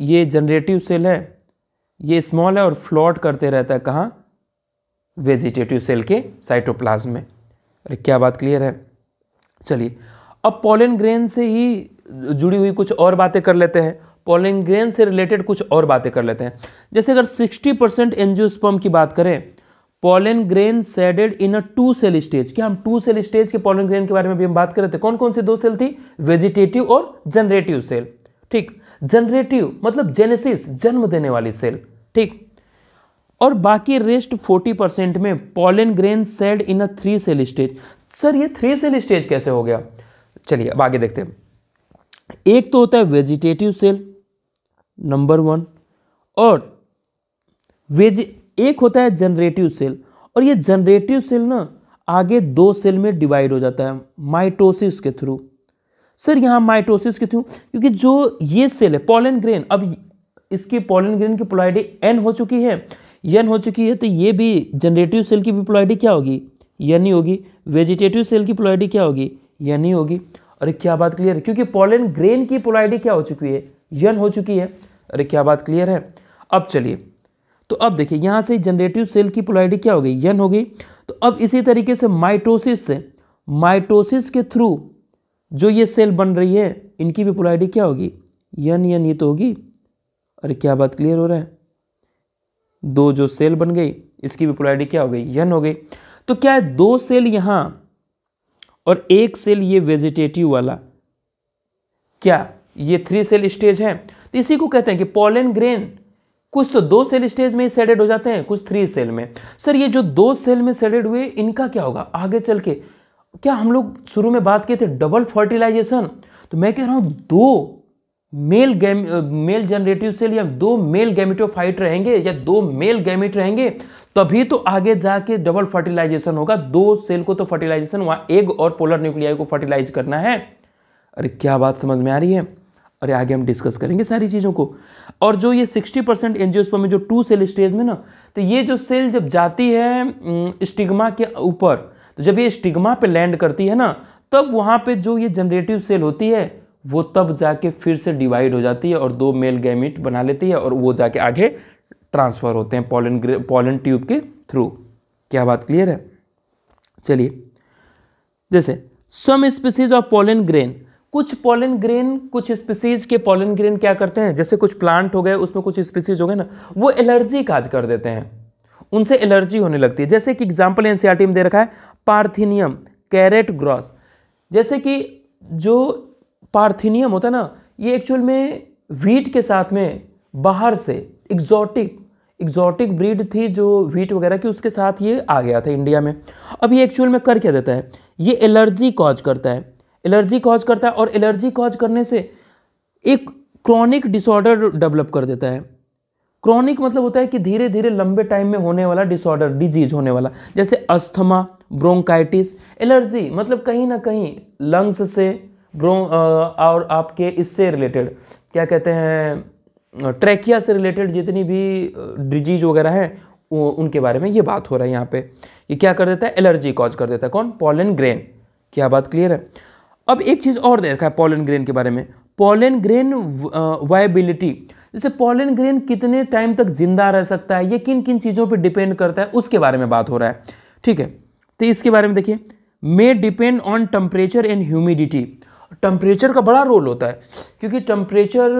ये जनरेटिव सेल है ये स्मॉल है और फ्लॉट करते रहता है कहाँ वेजिटेटिव सेल के साइटोप्लाज्म में अरे क्या बात क्लियर है चलिए अब पोलन ग्रेन से ही जुड़ी हुई कुछ और बातें कर लेते हैं पोलन ग्रेन से रिलेटेड कुछ और बातें कर लेते हैं जैसे अगर 60 परसेंट एनजियोस्पम की बात करें pollen grain shedded in a two cell stage क्या हम टू सेल स्टेज के पोलन ग्रेन के बारे में भी हम बात कर रहे थे कौन कौन से दो सेल थी वेजिटेटिव और जनरेटिव सेल ठीक जनरेटिव मतलब जेनेसिस जन्म देने वाली सेल ठीक और बाकी रेस्ट 40 परसेंट में pollen grain shed in a three cell stage sir ये थ्री सेल स्टेज कैसे हो गया चलिए अब आगे देखते हैं एक तो होता है वेजिटेटिव सेल नंबर वन और वेज एक होता है जनरेटिव सेल और ये जनरेटिव सेल ना आगे दो सेल में डिवाइड हो जाता है माइटोसिस के थ्रू सर यहाँ माइटोसिस के थ्रू क्योंकि जो ये सेल है पॉलन ग्रेन अब इसकी पॉलन ग्रेन की प्लोइडी एन हो चुकी है यन हो चुकी है तो ये भी जनरेटिव सेल की भी प्लोइडी क्या होगी यन ही होगी वेजिटेटिव सेल की प्लोइडी क्या होगी यन ही होगी अरे क्या बात क्लियर है क्योंकि पॉलन ग्रेन की प्लोइडी क्या हो चुकी है यन हो चुकी है अरे क्या बात क्लियर है अब चलिए तो अब देखिए यहाँ से जनरेटिव सेल की प्लोइडी क्या हो गई यन हो गई तो अब इसी तरीके से माइटोसिस से माइटोसिस के थ्रू जो ये सेल बन रही है इनकी भी पोलैरिटी क्या होगी यन यन ये तो होगी अरे क्या बात क्लियर हो रहा है दो जो सेल बन गई इसकी भी पोलैरिटी क्या हो गई यन हो गई तो क्या है दो सेल यहां और एक सेल ये वेजिटेटिव वाला क्या ये थ्री सेल स्टेज है तो इसी को कहते हैं कि पॉलन ग्रेन कुछ तो दो सेल स्टेज में सेडेड हो जाते हैं कुछ थ्री सेल में सर ये जो दो सेल में सेडेड हुए इनका क्या होगा आगे चल के क्या हम लोग शुरू में बात किए थे डबल फर्टिलाइजेशन तो मैं कह रहा हूँ दो मेल गैम मेल जनरेटिव सेल या दो मेल गैमिटोफाइट रहेंगे या दो मेल गैमिट रहेंगे तभी तो आगे जाके डबल फर्टिलाइजेशन होगा दो सेल को तो फर्टिलाइजेशन वहाँ एग और पोलर न्यूक्लियाई को फर्टिलाइज करना है अरे क्या बात समझ में आ रही है अरे आगे हम डिस्कस करेंगे सारी चीज़ों को और जो ये 60 परसेंट एनजियोस्पर्म में जो टू सेल स्टेज में ना तो ये जो सेल जब जाती है स्टिग्मा के ऊपर तो जब ये स्टिग्मा पे लैंड करती है ना तब वहाँ पे जो ये जनरेटिव सेल होती है वो तब जाके फिर से डिवाइड हो जाती है और दो मेल गैमिट बना लेती है और वो जाके आगे ट्रांसफ़र होते हैं पॉलन पॉलन ट्यूब के थ्रू क्या बात क्लियर है चलिए जैसे some species of pollen grain कुछ पॉलन ग्रेन कुछ स्पीसीज के पॉलन ग्रेन क्या करते हैं जैसे कुछ प्लांट हो गए उसमें कुछ स्पीसीज हो गए ना वो एलर्जी काज कर देते हैं उनसे एलर्जी होने लगती है जैसे कि एग्जाम्पल एन में दे रखा है पार्थिनियम कैरेट ग्रॉस जैसे कि जो पार्थिनियम होता है ना ये एक्चुअल में वीट के साथ में बाहर से एग्जॉटिक एग्जॉटिक ब्रीड थी जो वीट वगैरह की उसके साथ ये आ गया था इंडिया में अब ये एक्चुअल में कर क्या देता है ये एलर्जी कॉज करता है एलर्जी कॉज करता है और एलर्जी कॉज करने से एक क्रॉनिक डिसऑर्डर डेवलप कर देता है क्रॉनिक मतलब होता है कि धीरे धीरे लंबे टाइम में होने वाला डिसऑर्डर डिजीज होने वाला जैसे अस्थमा ब्रोंकाइटिस एलर्जी मतलब कहीं ना कहीं लंग्स से ब्रो और आपके इससे रिलेटेड क्या कहते हैं ट्रैकिया से रिलेटेड जितनी भी डिजीज वगैरह हैं उनके बारे में ये बात हो रहा है यहाँ पे ये क्या कर देता है एलर्जी कॉज कर देता है कौन पॉलन ग्रेन क्या बात क्लियर है अब एक चीज़ और दे रखा है पॉलन ग्रेन के बारे में पॉलन ग्रेन वायबिलिटी जैसे पॉलन ग्रेन कितने टाइम तक जिंदा रह सकता है ये किन किन चीज़ों पर डिपेंड करता है उसके बारे में बात हो रहा है ठीक है तो इसके बारे में देखिए may depend on temperature and humidity temperature का बड़ा रोल होता है क्योंकि टेम्परेचर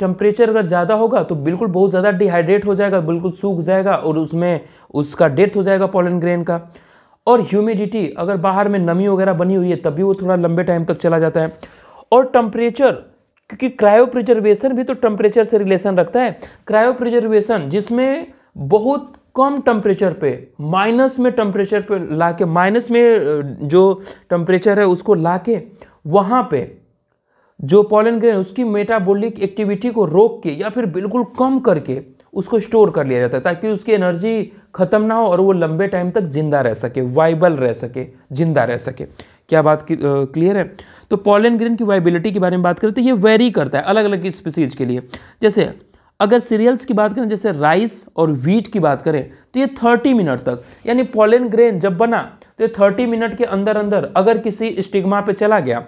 टेम्परेचर अगर ज़्यादा होगा तो बिल्कुल बहुत ज़्यादा डिहाइड्रेट हो जाएगा बिल्कुल सूख जाएगा और उसमें उसका डेथ हो जाएगा पॉलन ग्रेन का और ह्यूमिडिटी अगर बाहर में नमी वगैरह बनी हुई है तभी वो थोड़ा लंबे टाइम तक चला जाता है और टम्परेचर क्योंकि क्रायो प्रिजर्वेशन भी तो टेम्परेचर से रिलेशन रखता है क्रायो प्रिजर्वेशन जिसमें बहुत कम टम्परेचर पे माइनस में टेम्परेचर पे ला के माइनस में जो टम्परेचर है उसको ला के वहाँ पे जो पॉलन ग्रेन उसकी मेटाबॉलिक एक्टिविटी को रोक के या फिर बिल्कुल कम करके उसको स्टोर कर लिया जाता है ताकि उसकी एनर्जी ख़त्म ना हो और वो लंबे टाइम तक जिंदा रह सके वाइबल रह सके जिंदा रह सके क्या बात क्लियर है तो पॉलन ग्रीन की वाइबिलिटी के बारे में बात करें तो ये वेरी करता है अलग अलग स्पीसीज के लिए जैसे अगर सीरियल्स की बात करें जैसे राइस और व्हीट की बात करें तो ये 30 मिनट तक यानी पॉलन ग्रेन जब बना तो ये 30 मिनट के अंदर अंदर अगर किसी स्टिग्मा पे चला गया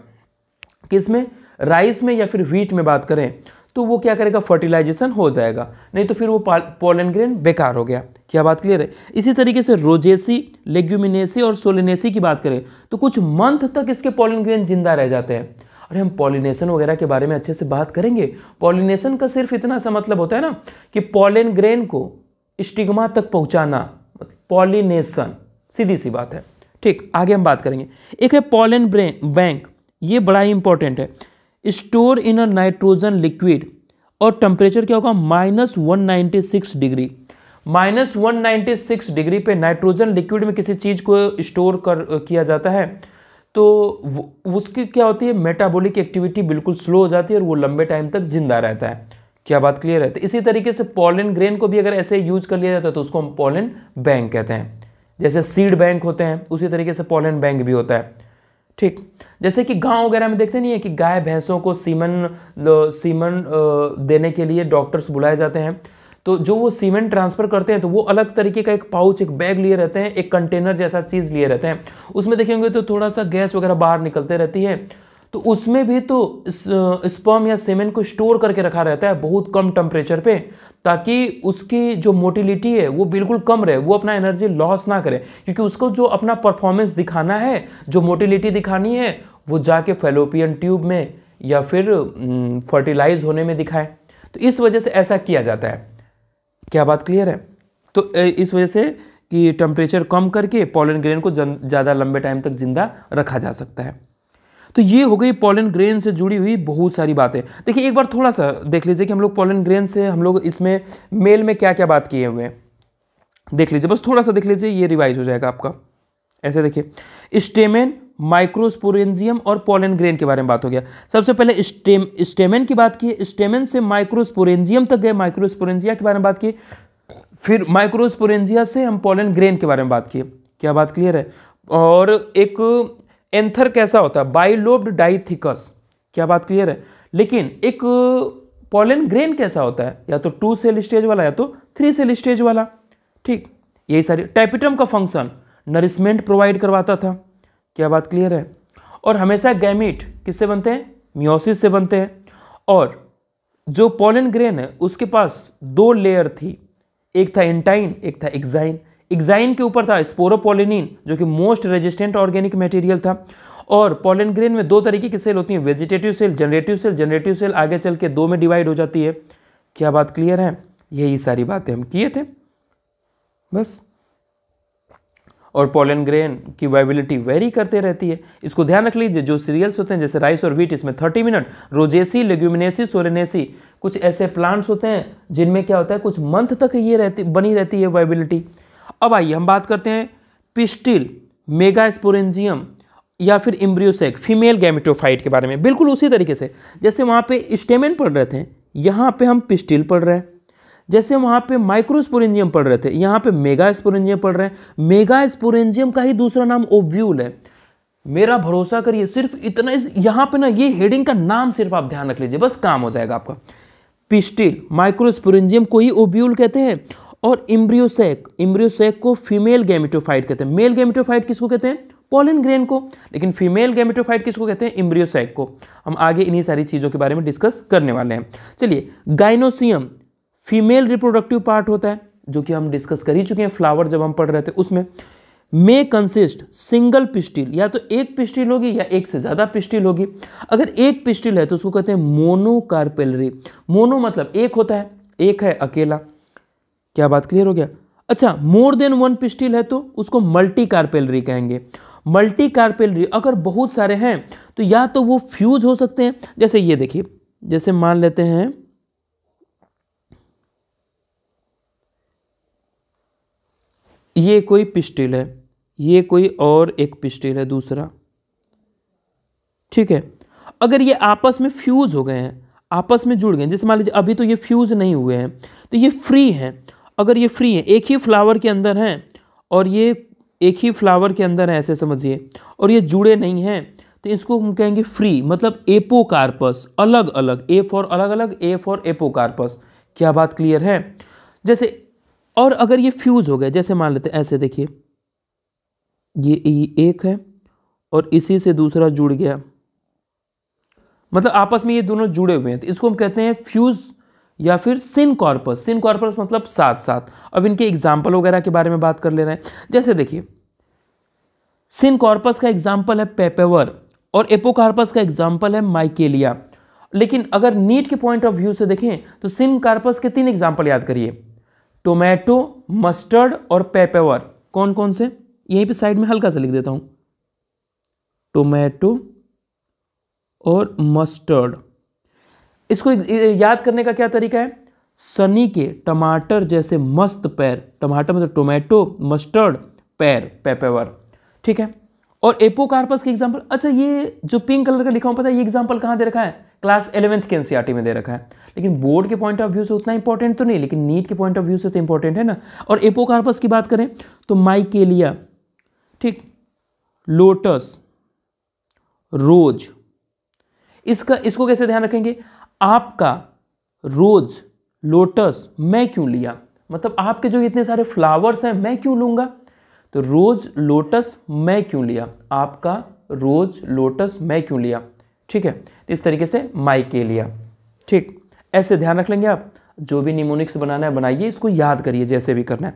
किस में राइस में या फिर व्हीट में बात करें तो वो क्या करेगा फर्टिलाइजेशन हो जाएगा नहीं तो फिर वो पोलन ग्रेन बेकार हो गया क्या बात क्लियर है इसी तरीके से रोजेसी लेग्यूमिनेसी और सोलिनेसी की बात करें तो कुछ मंथ तक इसके पोलन ग्रेन जिंदा रह जाते हैं और हम पॉलिनेशन वगैरह के बारे में अच्छे से बात करेंगे पॉलिनेशन का सिर्फ इतना सा मतलब होता है ना कि पॉलन ग्रेन को स्टिग्मा तक पहुंचाना पॉलिनेशन मतलब सीधी सी बात है ठीक आगे हम बात करेंगे एक है पॉलन बैंक ये बड़ा ही इंपॉर्टेंट है store in a nitrogen liquid और टेम्परेचर क्या होगा minus one degree minus one degree पे नाइट्रोजन लिक्विड में किसी चीज़ को स्टोर कर किया जाता है तो उसकी क्या होती है मेटाबॉलिक एक्टिविटी बिल्कुल स्लो हो जाती है और वो लंबे टाइम तक जिंदा रहता है क्या बात क्लियर है तो इसी तरीके से पॉलन ग्रेन को भी अगर ऐसे यूज कर लिया जाता है तो उसको हम पॉलन बैंक कहते हैं जैसे सीड बैंक होते हैं उसी तरीके से पॉलन बैंक भी होता है ठीक जैसे कि गांव वगैरह में देखते नहीं है कि गाय भैंसों को सीमन सीमन देने के लिए डॉक्टर्स बुलाए जाते हैं तो जो वो सीमेंट ट्रांसफर करते हैं तो वो अलग तरीके का एक पाउच एक बैग लिए रहते हैं एक कंटेनर जैसा चीज़ लिए रहते हैं उसमें देखेंगे तो थोड़ा सा गैस वगैरह बाहर निकलते रहती है तो उसमें भी तो स्पर्म या सेमेन को स्टोर करके रखा रहता है बहुत कम टेम्परेचर पे ताकि उसकी जो मोटिलिटी है वो बिल्कुल कम रहे वो अपना एनर्जी लॉस ना करे क्योंकि उसको जो अपना परफॉर्मेंस दिखाना है जो मोटिलिटी दिखानी है वो जाके फेलोपियन ट्यूब में या फिर फर्टिलाइज होने में दिखाए तो इस वजह से ऐसा किया जाता है क्या बात क्लियर है तो इस वजह से कि टेम्परेचर कम करके पॉलन ग्रेन को ज़्यादा लंबे टाइम तक ज़िंदा रखा जा सकता है तो ये हो गई पोलन ग्रेन से जुड़ी हुई बहुत सारी बातें देखिए एक बार थोड़ा सा देख लीजिए कि हम लोग पोलन ग्रेन से हम लोग इसमें मेल में क्या क्या बात किए हुए हैं देख लीजिए बस थोड़ा सा देख लीजिए ये रिवाइज हो जाएगा आपका ऐसे देखिए स्टेमेन माइक्रोस्पोरेंजियम और पोलन ग्रेन के बारे में बात हो गया सबसे पहले स्टेम स्टेमेन की बात की स्टेमेन से माइक्रोस्पोरेंजियम तक गए माइक्रोस्पोरेंजिया के बारे में बात की फिर माइक्रोस्पोरेंजिया से हम पोलन ग्रेन के बारे में बात किए क्या बात क्लियर है और एक एंथर कैसा होता है बाइलोब्ड डाइथिकस क्या बात क्लियर है लेकिन एक पॉलन ग्रेन कैसा होता है या तो टू सेल स्टेज वाला या तो थ्री सेल स्टेज वाला ठीक यही सारी टाइपिटम का फंक्शन नरिशमेंट प्रोवाइड करवाता था क्या बात क्लियर है और हमेशा गैमिट किससे बनते हैं म्योसिस से बनते हैं और जो पॉलन ग्रेन है उसके पास दो लेयर थी एक था एंटाइन एक था एक्जाइन एग्जाइन के ऊपर था स्पोरोपोलिनिन जो कि मोस्ट रेजिस्टेंट ऑर्गेनिक मटेरियल था और पॉलन ग्रेन में दो तरीके की सेल होती हैं vegetative cell generative cell generative cell आगे चल के दो में डिवाइड हो जाती है क्या बात क्लियर है यही सारी बातें हम किए थे बस और पोलन ग्रेन की वाइबिलिटी वेरी करते रहती है इसको ध्यान रख लीजिए जो सीरियल्स होते हैं जैसे राइस और व्हीट इसमें thirty minute Rosaceae Leguminosae Solanaceae कुछ ऐसे प्लांट्स होते हैं जिनमें क्या होता है कुछ मंथ तक ये रहती बनी रहती है वाइबिलिटी अब आइए हम बात करते हैं पिस्टिल मेगास्पोरेंजियम या फिर इम्ब्रियोसेक फीमेल गैमिटोफाइट के बारे में बिल्कुल उसी तरीके से जैसे वहाँ पे स्टेमेन पढ़ रहे थे यहाँ पे हम पिस्टिल पढ़ रहे हैं जैसे वहाँ पे माइक्रोस्पोरेंजियम पढ़ रहे थे यहाँ पे मेगा स्पोरेंजियम पढ़ रहे हैं मेगा स्पोरेंजियम का ही दूसरा नाम ओव्यूल है मेरा भरोसा करिए सिर्फ इतना इस यहाँ पर ना ये हेडिंग का नाम सिर्फ आप ध्यान रख लीजिए बस काम हो जाएगा आपका पिस्टिल माइक्रोस्पोरेंजियम को ही ओव्यूल कहते हैं और इम्ब्रियोसेक इम्ब्रियोसेक को फीमेल गैमिटोफाइट कहते हैं मेल गैमिटोफाइट किसको कहते हैं पोलिन ग्रेन को लेकिन फीमेल गैमिटोफाइट किसको कहते हैं इम्ब्रियोसैक को हम आगे इन्हीं सारी चीज़ों के बारे में डिस्कस करने वाले हैं चलिए गाइनोसियम फीमेल रिप्रोडक्टिव पार्ट होता है जो कि हम डिस्कस कर ही चुके हैं फ्लावर जब हम पढ़ रहे थे उसमें मे कंसिस्ट सिंगल पिस्टिल या तो एक पिस्टिल होगी या एक से ज़्यादा पिस्टिल होगी अगर एक पिस्टिल है तो उसको कहते हैं मोनोकार्पेलरी मोनो मतलब एक होता है एक है अकेला क्या बात क्लियर हो गया अच्छा मोर देन वन पिस्टिल है तो उसको मल्टी कार्पेलरी कहेंगे मल्टी कार्पेलरी अगर बहुत सारे हैं तो या तो वो फ्यूज हो सकते हैं जैसे ये देखिए जैसे मान लेते हैं ये कोई पिस्टिल है ये कोई और एक पिस्टिल है दूसरा ठीक है अगर ये आपस में फ्यूज हो गए हैं आपस में जुड़ गए जैसे मान लीजिए अभी तो ये फ्यूज नहीं हुए हैं तो ये फ्री हैं अगर ये फ्री है एक ही फ्लावर के अंदर हैं और ये एक ही फ्लावर के अंदर है ऐसे समझिए और ये जुड़े नहीं हैं तो इसको हम कहेंगे फ्री मतलब एपोकार्पस अलग अलग ए फॉर अलग अलग ए फॉर एपोकार्पस क्या बात क्लियर है जैसे और अगर ये फ्यूज़ हो गए जैसे मान लेते ऐसे देखिए ये e एक है और इसी से दूसरा जुड़ गया मतलब आपस में ये दोनों जुड़े हुए हैं तो इसको हम कहते हैं फ्यूज़ या फिर सिन कॉर्पस सिन कॉर्पस मतलब साथ साथ अब इनके एग्जाम्पल वगैरह के बारे में बात कर ले रहे हैं जैसे देखिए सिन कॉर्पस का एग्जाम्पल है पेपेवर और एपोकार्पस का एग्जाम्पल है माइकेलिया लेकिन अगर नीट के पॉइंट ऑफ व्यू से देखें तो सिन कार्पस के तीन एग्जाम्पल याद करिए टोमेटो मस्टर्ड और पेपेवर कौन कौन से यहीं पे साइड में हल्का सा लिख देता हूं टोमेटो और मस्टर्ड इसको याद करने का क्या तरीका है सनी के टमाटर जैसे मस्त पैर टमाटर मतलब टोमेटो मस्टर्ड पैर पेपेवर ठीक है और एपोकार्पस के एग्जाम्पल अच्छा ये जो पिंक कलर का लिखा हुआ पता है ये एग्जाम्पल कहाँ दे रखा है क्लास एलेवेंथ के एनसीईआरटी e में दे रखा है लेकिन बोर्ड के पॉइंट ऑफ व्यू से उतना इंपॉर्टेंट तो नहीं लेकिन नीट के पॉइंट ऑफ व्यू से तो इंपॉर्टेंट है ना और एपोकार्पस की बात करें तो माइकेलिया ठीक लोटस रोज इसका इसको कैसे ध्यान रखेंगे आपका रोज लोटस मैं क्यों लिया मतलब आपके जो इतने सारे फ्लावर्स हैं मैं क्यों लूँगा तो रोज लोटस मैं क्यों लिया आपका रोज लोटस मैं क्यों लिया ठीक है इस तरीके से माई के लिया ठीक ऐसे ध्यान रख लेंगे आप जो भी निमोनिक्स बनाना है बनाइए इसको याद करिए जैसे भी करना है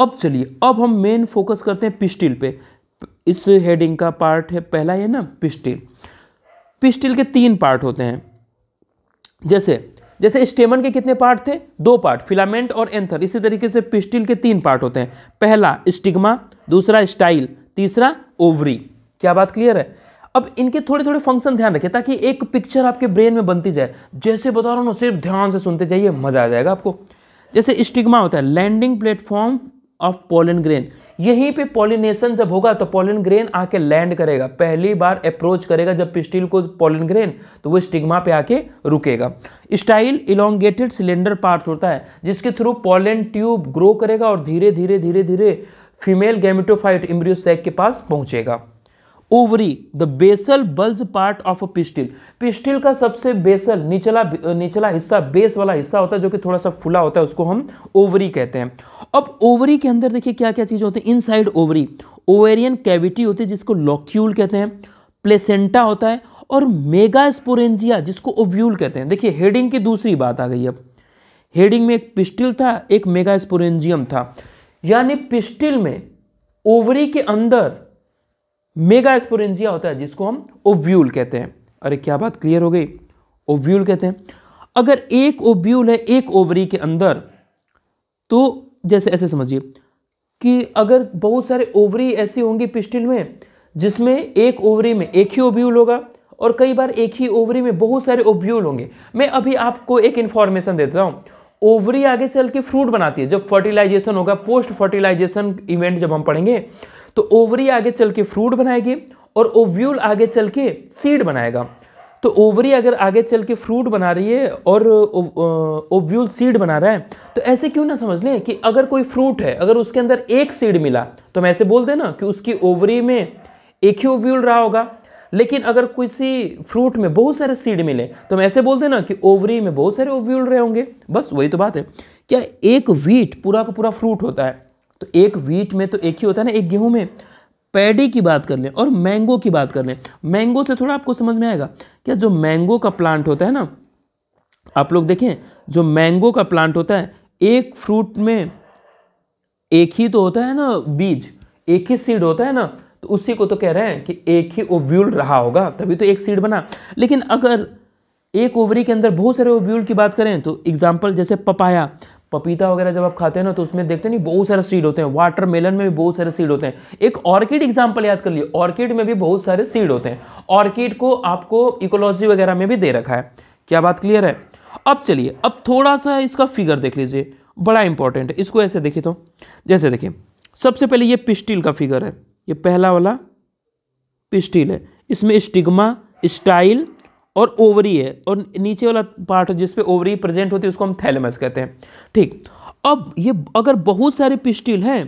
अब चलिए अब हम मेन फोकस करते हैं पिस्टिल पे इस हेडिंग का पार्ट है पहला है ना पिस्टिल पिस्टिल के तीन पार्ट होते हैं जैसे जैसे स्टेमन के कितने पार्ट थे दो पार्ट फिलामेंट और एंथर इसी तरीके से पिस्टिल के तीन पार्ट होते हैं पहला स्टिग्मा दूसरा स्टाइल तीसरा ओवरी क्या बात क्लियर है अब इनके थोड़े थोड़े फंक्शन ध्यान रखें ताकि एक पिक्चर आपके ब्रेन में बनती जाए जैसे बता रहा हूँ ना सिर्फ ध्यान से सुनते जाइए मजा आ जाएगा आपको जैसे स्टिग्मा होता है landing platform of pollen grain यहीं पे पॉलिनेशन जब होगा तो पोलन ग्रेन आके लैंड करेगा पहली बार अप्रोच करेगा जब पिस्टिल को पोलन ग्रेन तो वो स्टिग्मा पे आके रुकेगा स्टाइल इलोंगेटेड सिलेंडर पार्ट्स होता है जिसके थ्रू पोलन ट्यूब ग्रो करेगा और धीरे धीरे धीरे धीरे फीमेल गेमिटोफाइट इम्ब्रियोसैक के पास पहुंचेगा ovary the basal bulge part of a pistil pistil का सबसे बेसल निचला निचला हिस्सा बेस वाला हिस्सा होता है जो कि थोड़ा सा फुला होता है उसको हम ओवरी कहते हैं अब ओवरी के अंदर देखिए क्या क्या चीज़ें होती है इनसाइड ओवरी ओवेरियन कैविटी होती है जिसको लॉक्यूल कहते हैं प्लेसेंटा होता है और मेगा स्पोरेंजिया जिसको ओव्यूल कहते हैं देखिए हेडिंग की दूसरी बात आ गई अब हेडिंग में एक पिस्टिल था एक मेगा स्पोरेंजियम था यानी पिस्टिल में ओवरी के अंदर मेगा एक्सपोरेंजिया होता है जिसको हम ओव्यूल कहते हैं अरे क्या बात क्लियर हो गई ओव्यूल कहते हैं अगर एक ओव्यूल है एक ओवरी के अंदर तो जैसे ऐसे समझिए कि अगर बहुत सारे ओवरी ऐसे होंगे पिस्टिल में जिसमें एक ओवरी में एक ही ओव्यूल होगा और कई बार एक ही ओवरी में बहुत सारे ओव्यूल होंगे मैं अभी आपको एक इंफॉर्मेशन देता हूँ ओवरी आगे चल के फ्रूट बनाती है जब फर्टिलाइजेशन होगा पोस्ट फर्टिलाइजेशन इवेंट जब हम पढ़ेंगे तो ओवरी आगे चल के फ्रूट बनाएगी और ओव्यूल आगे चल के सीड बनाएगा तो ओवरी अगर आगे चल के फ्रूट बना रही है और ओव्यूल सीड बना रहा है तो ऐसे क्यों ना समझ लें कि अगर कोई फ्रूट है अगर उसके अंदर एक सीड मिला तो हम ऐसे बोल देना कि उसकी ओवरी में एक ही ओव्यूल रहा होगा लेकिन अगर किसी फ्रूट में बहुत सारे सीड मिले तो हम ऐसे बोल देना कि ओवरी में बहुत सारे ओव्यूल रहे होंगे बस वही तो बात है क्या एक वीट पूरा का पूरा फ्रूट होता है तो एक वीट में तो एक ही होता है ना एक गेहूं में पैडी की बात कर लें और मैंगो की बात कर लें मैंगो से थोड़ा आपको समझ में आएगा क्या जो मैंगो का प्लांट होता है ना आप लोग देखें जो मैंगो का प्लांट होता है एक फ्रूट में एक ही तो होता है ना बीज एक ही सीड होता है ना तो उसी को तो कह रहे हैं कि एक ही ओव्यूल रहा होगा तभी तो एक सीड बना लेकिन अगर एक ओवरी के अंदर बहुत सारे ओव्यूल की बात करें तो एग्जाम्पल जैसे पपाया पपीता वगैरह जब आप खाते हैं ना तो उसमें देखते हैं नहीं बहुत सारे सीड होते हैं वाटर मेलन में भी बहुत सारे सीड होते हैं एक ऑर्किड एग्जाम्पल याद कर लिए ऑर्किड में भी बहुत सारे सीड होते हैं ऑर्किड को आपको इकोलॉजी वगैरह में भी दे रखा है क्या बात क्लियर है अब चलिए अब थोड़ा सा इसका फिगर देख लीजिए बड़ा इंपॉर्टेंट है इसको ऐसे देखिए तो जैसे देखिए सबसे पहले ये पिस्टिल का फिगर है ये पहला वाला पिस्टिल है इसमें स्टिग्मा स्टाइल और ओवरी है और नीचे वाला पार्ट जिसपे ओवरी प्रेजेंट होती है उसको हम थैलेमस कहते हैं ठीक अब ये अगर बहुत सारे पिस्टिल हैं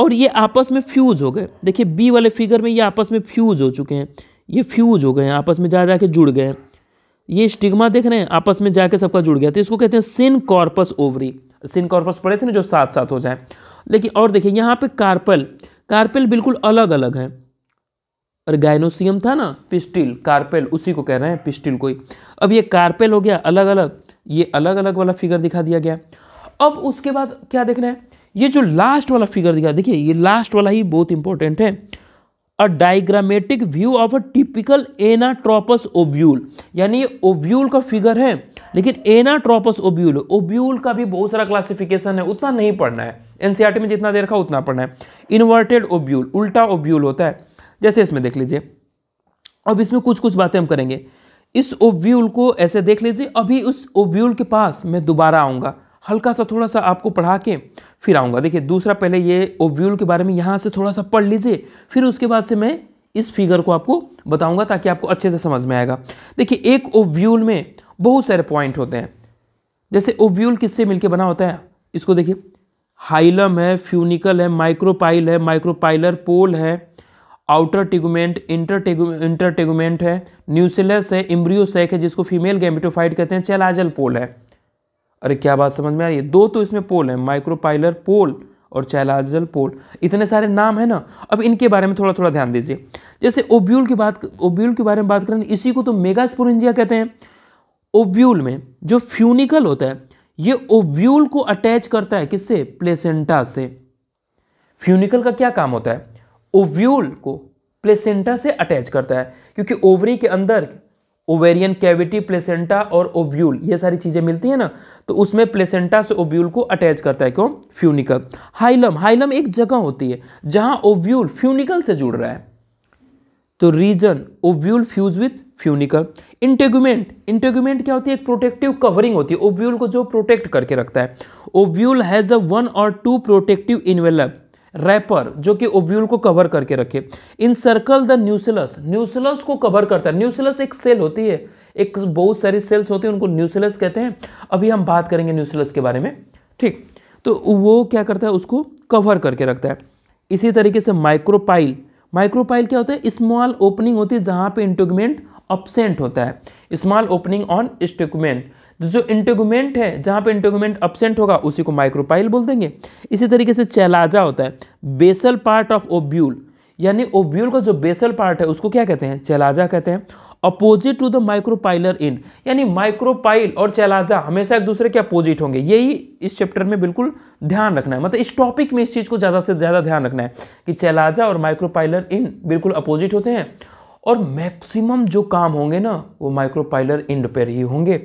और ये आपस में फ्यूज हो गए देखिए बी वाले फिगर में ये आपस में फ्यूज हो चुके हैं ये फ्यूज हो गए हैं आपस में जा जा के जुड़ गए ये स्टिग्मा देख रहे हैं आपस में जाके सबका जुड़ गया तो इसको कहते हैं syncarpous ovary syncarpous पड़े थे ना जो साथ साथ हो जाए लेकिन और देखिए यहाँ पे कार्पल कार्पल बिल्कुल अलग अलग है गाइनोसियम था ना पिस्टिल कार्पेल उसी को कह रहे हैं पिस्टिल कोई अब ये कार्पेल हो गया अलग अलग ये अलग अलग वाला फिगर दिखा दिया गया अब उसके बाद क्या देखना है ये जो लास्ट वाला फिगर दिखा देखिए ये लास्ट वाला ही बहुत इंपॉर्टेंट है a diagrammatic view of a typical anatropous ovule यानी ये ओब्यूल का फिगर है लेकिन एनाट्रोपस ओब्यूल ओब्यूल का भी बहुत सारा क्लासिफिकेशन है उतना नहीं पढ़ना है एनसीआरटी में जितना दे रखा उतना पढ़ना है इन्वर्टेड ओब्यूल उल्टा ओब्यूल होता है जैसे इसमें देख लीजिए अब इसमें कुछ कुछ बातें हम करेंगे इस ओव्यूल को ऐसे देख लीजिए अभी उस ओव्यूल के पास मैं दोबारा आऊँगा हल्का सा थोड़ा सा आपको पढ़ा के फिर आऊँगा देखिए दूसरा पहले ये ओव्यूल के बारे में यहाँ से थोड़ा सा पढ़ लीजिए फिर उसके बाद से मैं इस फिगर को आपको बताऊंगा ताकि आपको अच्छे से समझ में आएगा देखिए एक ओव्यूल में बहुत सारे पॉइंट होते हैं जैसे ओव्यूल किससे मिलकर बना होता है इसको देखिए हाइलम है फ्यूनिकल है माइक्रोपाइल है माइक्रोपाइलर पोल है outer tegument inter integument है न्यूसिलस है इम्ब्रियो सेक है जिसको फीमेल गैमिटोफाइट कहते हैं चेलाजल पोल है अरे क्या बात समझ में आ रही है दो तो इसमें पोल है माइक्रोपाइलर पोल और चैलाजल पोल इतने सारे नाम है ना अब इनके बारे में थोड़ा थोड़ा ध्यान दीजिए जैसे ओब्यूल की बात ओब्यूल के बारे में बात करें इसी को तो मेगास्पोरेंजिया कहते हैं ओब्यूल में जो फ्यूनिकल होता है ये ओब्यूल को अटैच करता है किससे प्लेसेंटा से फ्यूनिकल का क्या काम होता है ओव्यूल को प्लेसेंटा से अटैच करता है क्योंकि ओवरी के अंदर ओवेरियन कैविटी प्लेसेंटा और ओव्यूल ये सारी चीज़ें मिलती हैं ना तो उसमें प्लेसेंटा से ओव्यूल को अटैच करता है क्यों फ्यूनिकल हाइलम हाइलम एक जगह होती है जहां ओव्यूल फ्यूनिकल से जुड़ रहा है तो region ovule fuse with funicle integument integument क्या होती है एक प्रोटेक्टिव कवरिंग होती है ओव्यूल को जो प्रोटेक्ट करके रखता है ओव्यूल हैज़ अ वन और टू प्रोटेक्टिव इनवेलप रैपर जो कि ओव्यूल को कवर करके रखे इन सर्कल द न्यूसिलस न्यूसिलस को कवर करता है न्यूसिलस एक सेल होती है एक बहुत सारी सेल्स होती है उनको न्यूसिलस कहते हैं अभी हम बात करेंगे न्यूसिलस के बारे में ठीक तो वो क्या करता है उसको कवर करके रखता है इसी तरीके से माइक्रोपाइल माइक्रोपाइल क्या होता है स्मॉल ओपनिंग होती है जहाँ पर इंटोगमेंट अपसेंट होता है स्मॉल ओपनिंग ऑन स्टोकमेंट तो जो इंटेगुमेंट है जहाँ पे इंटेगुमेंट अपसेंट होगा उसी को माइक्रोपाइल बोल देंगे इसी तरीके से चैलाजा होता है बेसल पार्ट ऑफ ओब्यूल यानी ओब्यूल का जो बेसल पार्ट है उसको क्या कहते हैं चैलाजा कहते हैं opposite to the micropylar end यानी माइक्रोपाइल और चैलाजा हमेशा एक दूसरे के अपोजिट होंगे यही इस चैप्टर में बिल्कुल ध्यान रखना है मतलब इस टॉपिक में इस चीज़ को ज़्यादा से ज़्यादा ध्यान रखना है कि चैलाजा और माइक्रोपाइलर इन बिल्कुल अपोजिट होते हैं और मैक्सिमम जो काम होंगे ना वो माइक्रोपाइलर इंड पर ही होंगे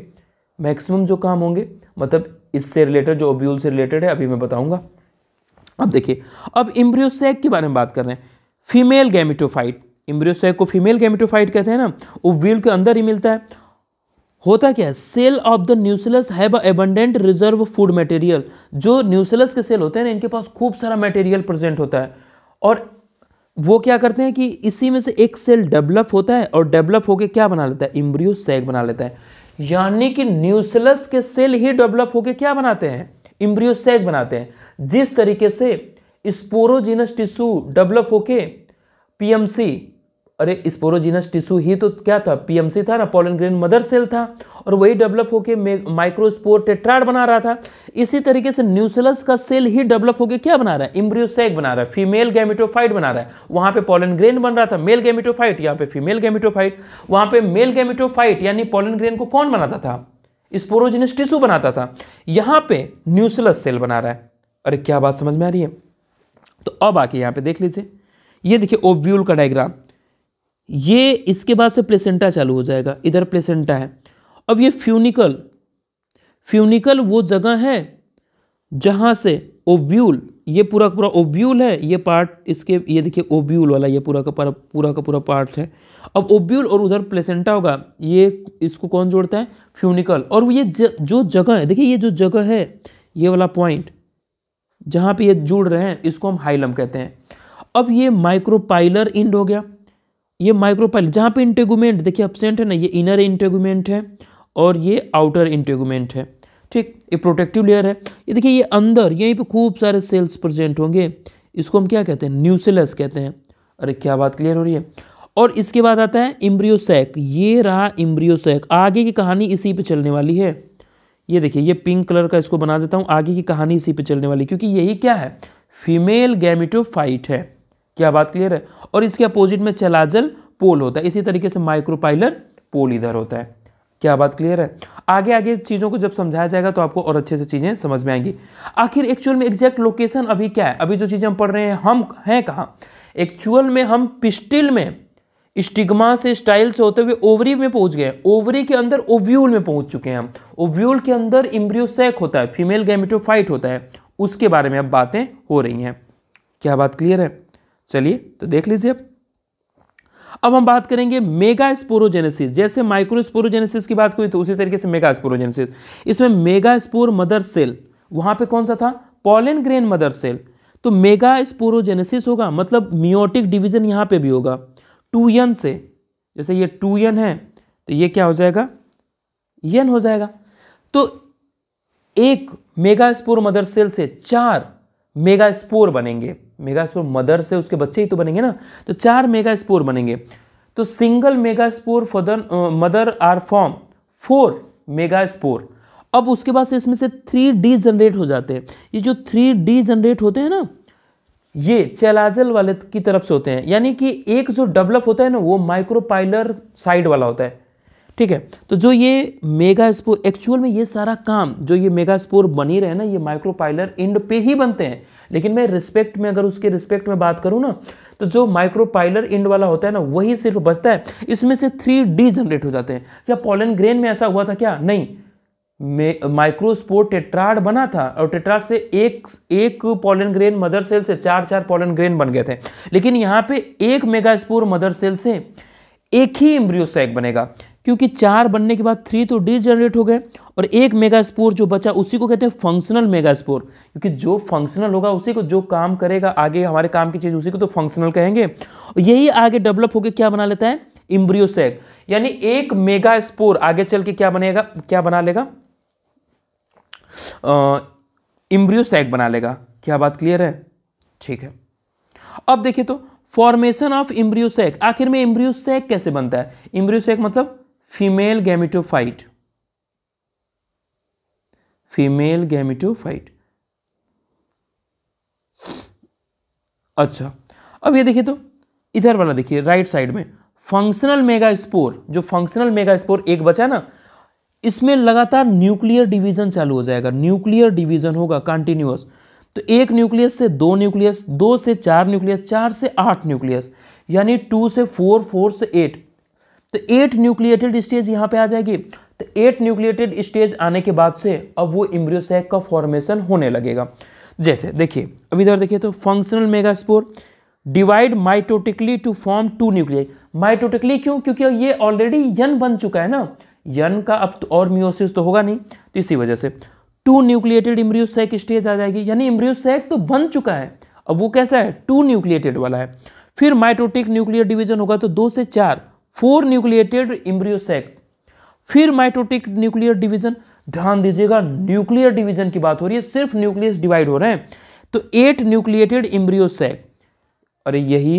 मैक्सिमम जो काम होंगे मतलब इससे रिलेटेड जो ओब्यूल से रिलेटेड है अभी मैं बताऊंगा अब देखिए अब इम्ब्रियोसैक के बारे में बात कर रहे हैं फीमेल गैमिटोफाइट इम्ब्रियोसैक को फीमेल गैमिटोफाइट कहते हैं ना ओब्यूल के अंदर ही मिलता है होता क्या है cell of the nucellus have abundant reserve food material जो न्यूसलस के सेल होते हैं ना इनके पास खूब सारा मटेरियल प्रेजेंट होता है और वो क्या करते हैं कि इसी में से एक सेल डेवलप होता है और डेवलप होकर क्या बना लेता है इम्ब्रियो सैक बना लेता है यानी कि न्यूसलस के सेल ही डेवलप होकर क्या बनाते हैं इम्ब्रियोसैक बनाते हैं जिस तरीके से स्पोरोजिनस टिश्यू डेवलप होके पीएमसी अरे स्पोरोजिनस टिश्यू ही तो क्या था पीएमसी था ना पोलन ग्रेन मदर सेल था और वही डेवलप होके माइक्रोस्पोर टेट्राड बना रहा था इसी तरीके से न्यूसेलस का सेल ही डेवलप होके क्या बना रहा है इम्ब्रियोसैक बना रहा है फीमेल गैमिटोफाइट बना रहा है वहाँ पे पोलन ग्रेन बन रहा था मेल गैमिटोफाइट यहाँ पे फीमेल गैमिटोफाइट वहाँ पे मेल गैमिटोफाइट यानी पोलन ग्रेन को कौन बनाता था स्पोरोजिनस टिश्यू बनाता था यहाँ पे न्यूसेलस सेल बना रहा है अरे क्या बात समझ में आ रही है तो अब आके यहाँ पे देख लीजिए ये देखिए ओव्यूल का डायग्राम ये इसके बाद से प्लेसेंटा चालू हो जाएगा इधर प्लेसेंटा है अब ये फ्यूनिकल फ्यूनिकल वो जगह है जहाँ से ओव्यूल ये पूरा पूरा ओव्यूल है ये पार्ट इसके ये देखिए ओव्यूल वाला ये पूरा का पूरा पूरा का पूरा पार्ट है अब ओव्यूल और उधर प्लेसेंटा होगा ये इसको कौन जोड़ता है फ्यूनिकल और ये ज, जो जगह है देखिए ये जो जगह है ये वाला पॉइंट जहाँ पे ये जुड़ रहे हैं इसको हम हाइलम कहते हैं अब ये माइक्रोपाइलर इंड हो गया ये माइक्रोपाइल जहाँ पे इंटेगुमेंट देखिए अपसेंट है ना ये इनर इंटेगुमेंट है और ये आउटर इंटेगुमेंट है ठीक ये प्रोटेक्टिव लेयर है ये देखिए ये अंदर यहीं पे खूब सारे सेल्स प्रेजेंट होंगे इसको हम क्या कहते हैं न्यूसेलस कहते हैं अरे क्या बात क्लियर हो रही है और इसके बाद आता है इम्ब्रियोसैक ये रहा इम्ब्रियोसैक आगे की कहानी इसी पे चलने वाली है ये देखिए ये पिंक कलर का इसको बना देता हूँ आगे की कहानी इसी पे चलने वाली क्योंकि यही क्या है फीमेल गैमिटोफाइट है क्या बात क्लियर है और इसके अपोजिट में चलाजल पोल होता है इसी तरीके से माइक्रोपाइलर पोल इधर होता है क्या बात क्लियर है आगे आगे चीज़ों को जब समझाया जाएगा तो आपको और अच्छे से चीज़ें समझ में आएंगी आखिर एक्चुअल में एग्जैक्ट लोकेशन अभी क्या है अभी जो चीज़ें हम पढ़ रहे हैं हम हैं कहाँ एक्चुअल में हम पिस्टिल में स्टिग्मा से स्टाइल से होते हुए ओवरी में पहुंच गए ओवरी के अंदर ओव्यूल में पहुंच चुके हैं हम ओव्यूल के अंदर इम्ब्रियोसेक होता है फीमेल गैमिटोफाइट होता है उसके बारे में अब बातें हो रही हैं क्या बात क्लियर है चलिए तो देख लीजिए आप अब हम बात करेंगे मेगा स्पोरोजेनेसिस जैसे माइक्रोस्पोरोजेनेसिस की बात हुई तो उसी तरीके से मेगा स्पोरोजेनेसिस इसमें मेगा स्पोर मदर सेल वहां पे कौन सा था पॉलन ग्रेन मदर सेल तो मेगा स्पोरोजेनेसिस होगा मतलब मियोटिक डिवीजन यहां पे भी होगा टू यन से जैसे ये टू यन है तो ये क्या हो जाएगा यन हो जाएगा तो एक मेगा स्पोर मदर सेल से चार मेगा स्पोर बनेंगे मेगा स्पोर मदर से उसके बच्चे ही तो बनेंगे ना तो चार मेगा स्पोर बनेंगे तो single megaspore for mother are form four megaspore अब उसके बाद से इसमें से थ्री डी जनरेट हो जाते हैं ये जो थ्री डी जनरेट होते हैं ना ये चेलाजल वाले की तरफ से होते हैं यानी कि एक जो डेवलप होता है ना वो माइक्रोपाइलर साइड वाला होता है ठीक है तो जो ये मेगा स्पोर एक्चुअल में ये सारा काम जो ये मेगा स्पोर बनी रहे ना ये माइक्रोपाइलर एंड पे ही बनते हैं लेकिन मैं रिस्पेक्ट में अगर उसके रिस्पेक्ट में बात करूँ ना तो जो माइक्रोपाइलर एंड वाला होता है ना वही सिर्फ बचता है इसमें से थ्री डी जनरेट हो जाते हैं क्या पॉलन ग्रेन में ऐसा हुआ था क्या नहीं माइक्रोस्पोर टेट्राड बना था और टेट्राड से एक एक पॉलन ग्रेन मदर सेल से चार चार पॉलन ग्रेन बन गए थे लेकिन यहाँ पे एक मेगास्पोर मदर सेल से एक ही एम्ब्रियो बनेगा क्योंकि चार बनने के बाद थ्री तो डी जनरेट हो गए और एक मेगा स्पोर जो बचा उसी को कहते हैं फंक्शनल मेगा स्पोर क्योंकि जो फंक्शनल होगा उसी को जो काम करेगा आगे हमारे काम की चीज़ उसी को तो फंक्शनल कहेंगे और यही आगे डेवलप होकर क्या बना लेता है इम्ब्रियोसेक यानी एक मेगा स्पोर आगे चल के क्या बनेगा क्या बना लेगा इम्ब्रियोसेक बना लेगा क्या बात क्लियर है ठीक है अब देखिए तो फॉर्मेशन ऑफ इम्ब्रियोसेक आखिर में इम्ब्रियोसेक कैसे बनता है इम्ब्रियोसेक मतलब फीमेल गैमिटोफाइट फीमेल गैमिटोफाइट अच्छा अब ये देखिए तो इधर वाला देखिए राइट साइड में फंक्शनल मेगा स्पोर जो फंक्शनल मेगा स्पोर एक बचा ना इसमें लगातार न्यूक्लियर डिवीजन चालू हो जाएगा न्यूक्लियर डिवीजन होगा कंटिन्यूस तो एक न्यूक्लियस से दो न्यूक्लियस दो से चार न्यूक्लियस चार से आठ न्यूक्लियस यानी टू से फोर फोर से एट तो एट न्यूक्लिएटेड स्टेज यहाँ पे आ जाएगी तो एट न्यूक्लिएटेड स्टेज आने के बाद से अब वो इम्ब्रियोसैक का फॉर्मेशन होने लगेगा जैसे देखिए अब इधर देखिए तो functional megaspore divide mitotically to form two nuclei mitotically क्यों क्योंकि ये ऑलरेडी यन बन चुका है ना यन का अब तो और म्यूसिस तो होगा नहीं तो इसी वजह से टू न्यूक्लिएटेड इम्ब्रियोसैक स्टेज आ जाएगी यानी इम्ब्रियोसैक तो बन चुका है अब वो कैसा है टू न्यूक्लिएटेड वाला है फिर माइटोटिक न्यूक्लियर डिवीजन होगा तो दो से चार फोर न्यूक्लिएटेड इम्ब्रियोसेक फिर माइटोटिक न्यूक्लियर डिवीजन ध्यान दीजिएगा न्यूक्लियर डिवीजन की बात हो रही है सिर्फ न्यूक्लियस डिवाइड हो रहे हैं तो एट न्यूक्लिएटेड इम्ब्रियोसेक अरे यही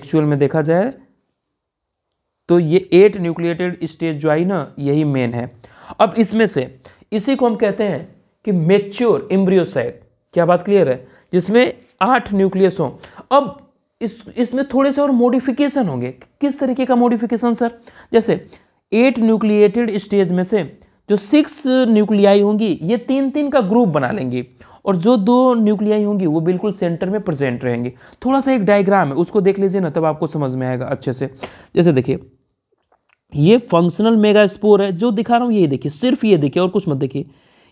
एक्चुअल में देखा जाए तो ये एट न्यूक्लिएटेड स्टेज जो आई ना यही मेन है अब इसमें से इसी को हम कहते हैं कि मेच्योर इम्ब्रियोसेक क्या बात क्लियर है जिसमें आठ न्यूक्लियस हो अब इस इसमें थोड़े से और मॉडिफिकेशन होंगे किस तरीके का मॉडिफिकेशन सर जैसे एट न्यूक्लिएटेड स्टेज में से जो सिक्स न्यूक्लियाई होंगी ये तीन तीन का ग्रुप बना लेंगे और जो दो न्यूक्लियाई होंगी वो बिल्कुल सेंटर में प्रेजेंट रहेंगे थोड़ा सा एक डायग्राम है उसको देख लीजिए ना तब आपको समझ में आएगा अच्छे से जैसे देखिए ये फंक्शनल मेगा स्पोर है जो दिखा रहा हूँ ये देखिए सिर्फ ये देखिए और कुछ मत देखिए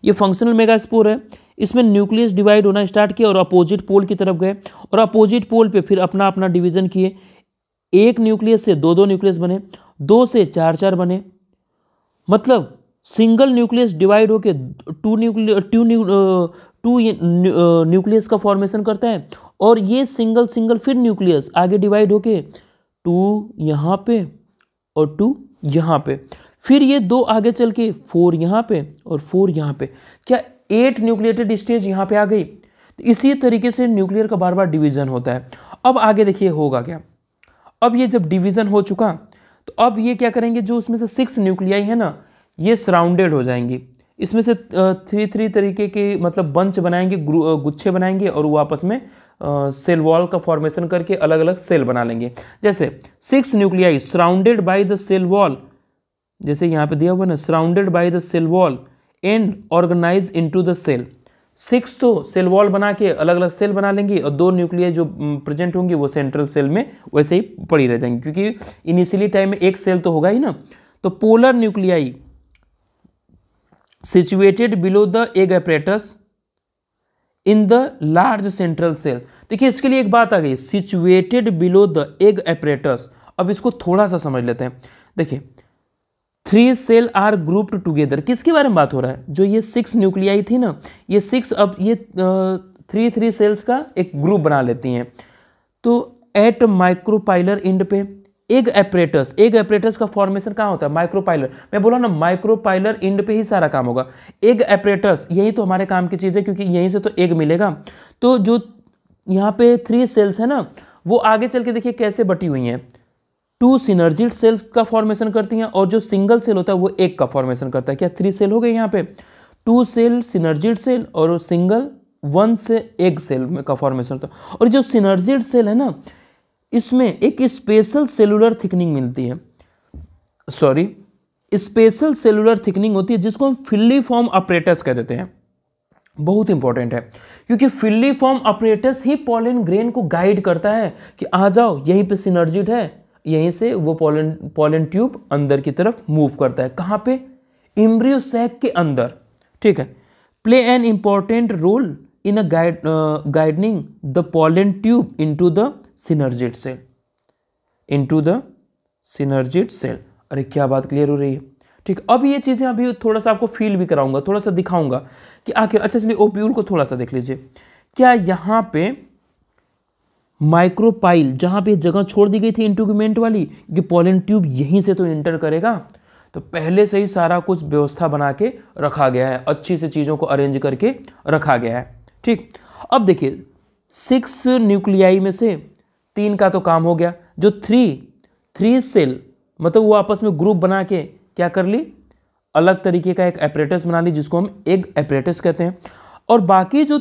ये फंक्शनल मेगास्पोर है इसमें न्यूक्लियस डिवाइड होना स्टार्ट किया और अपोजिट पोल की तरफ गए और अपोजिट पोल पे फिर अपना अपना डिवीजन किए एक न्यूक्लियस से दो दो न्यूक्लियस बने दो से चार चार बने मतलब सिंगल न्यूक्लियस डिवाइड होके two nuclear two two nucleus का फॉर्मेशन करता है और ये सिंगल सिंगल फिर न्यूक्लियस आगे डिवाइड होके टू यहाँ पे और टू यहाँ पे फिर ये दो आगे चल के फोर यहाँ पे और फोर यहाँ पे क्या एट न्यूक्लिएटेड स्टेज यहाँ पे आ गई तो इसी तरीके से न्यूक्लियर का बार बार डिवीज़न होता है अब आगे देखिए होगा क्या अब ये जब डिवीज़न हो चुका तो अब ये क्या करेंगे जो उसमें से सिक्स न्यूक्लियाई है ना ये सराउंडेड हो जाएंगी इसमें से थ्री थ्री तरीके के मतलब बंच बनाएंगे गुच्छे बनाएंगे और वो आपस में सेल वॉल का फॉर्मेशन करके अलग अलग सेल बना लेंगे जैसे six nuclei surrounded by the cell wall जैसे यहाँ पे दिया हुआ ना surrounded by the cell wall and organise into the cell six तो सेल वॉल बना के अलग अलग सेल बना लेंगे और दो न्यूक्लियर जो प्रेजेंट होंगी वो सेंट्रल सेल में वैसे ही पड़ी रह जाएंगी क्योंकि इनिशियली टाइम में एक सेल तो होगा ही ना तो polar nuclei situated below the egg apparatus in the large central cell देखिए इसके लिए एक बात आ गई situated below the egg apparatus अब इसको थोड़ा सा समझ लेते हैं देखिए three cell are grouped together किसके बारे में बात हो रहा है जो ये सिक्स न्यूक्लियाई थी ना ये सिक्स अब ये थ्री थ्री सेल्स का एक ग्रुप बना लेती हैं तो एट माइक्रोपाइलर इंड पे एग एपरेटस एग एपरेटस का फॉर्मेशन कहाँ होता है माइक्रोपाइलर मैं बोला ना माइक्रोपाइलर इंड पे ही सारा काम होगा एग एपरेटस यही तो हमारे काम की चीज़ है क्योंकि यहीं से तो एग मिलेगा तो जो यहाँ पे थ्री सेल्स है ना वो आगे चल के देखिए कैसे बटी हुई हैं टू सिनर्जिट सेल्स का फॉर्मेशन करती हैं और जो सिंगल सेल होता है वो एक का फॉर्मेशन करता है क्या थ्री सेल हो गए यहाँ पे टू सेल सिनर्जिड सेल और सिंगल वन से एक सेल में का फॉर्मेशन होता है और जो सिनर्जिट सेल है ना इसमें एक स्पेशल सेलुलर थिकनिंग मिलती है सॉरी स्पेशल सेलुलर थिकनिंग होती है जिसको हम फिल्ली फॉर्म ऑपरेटर्स कह देते हैं बहुत इंपॉर्टेंट है क्योंकि फिल्ली फॉर्म ऑपरेटर्स ही पॉलिन ग्रेन को गाइड करता है कि आ जाओ यहीं पे सिनर्जिट है यहीं से वो पोलन पोलन ट्यूब अंदर की तरफ मूव करता है कहाँ पे इम्ब्रियो सैक के अंदर ठीक है play an important role in a guide guiding the pollen tube into the synergid cell into the synergid cell अरे क्या बात क्लियर हो रही है ठीक अब ये चीज़ें अभी थोड़ा सा आपको फील भी कराऊंगा थोड़ा सा दिखाऊंगा कि आखिर अच्छा चलिए ओप्यूल को थोड़ा सा देख लीजिए क्या यहाँ पे माइक्रोपाइल जहां पे जगह छोड़ दी गई थी इंटूक्यूमेंट वाली कि पोलन ट्यूब यहीं से तो इंटर करेगा तो पहले से ही सारा कुछ व्यवस्था बना के रखा गया है अच्छी से चीज़ों को अरेंज करके रखा गया है ठीक अब देखिए सिक्स न्यूक्लियाई में से तीन का तो काम हो गया जो थ्री थ्री सेल मतलब वो आपस में ग्रुप बना के क्या कर ली अलग तरीके का एक एपरेटस बना ली जिसको हम एक एपरेटस कहते हैं और बाकी जो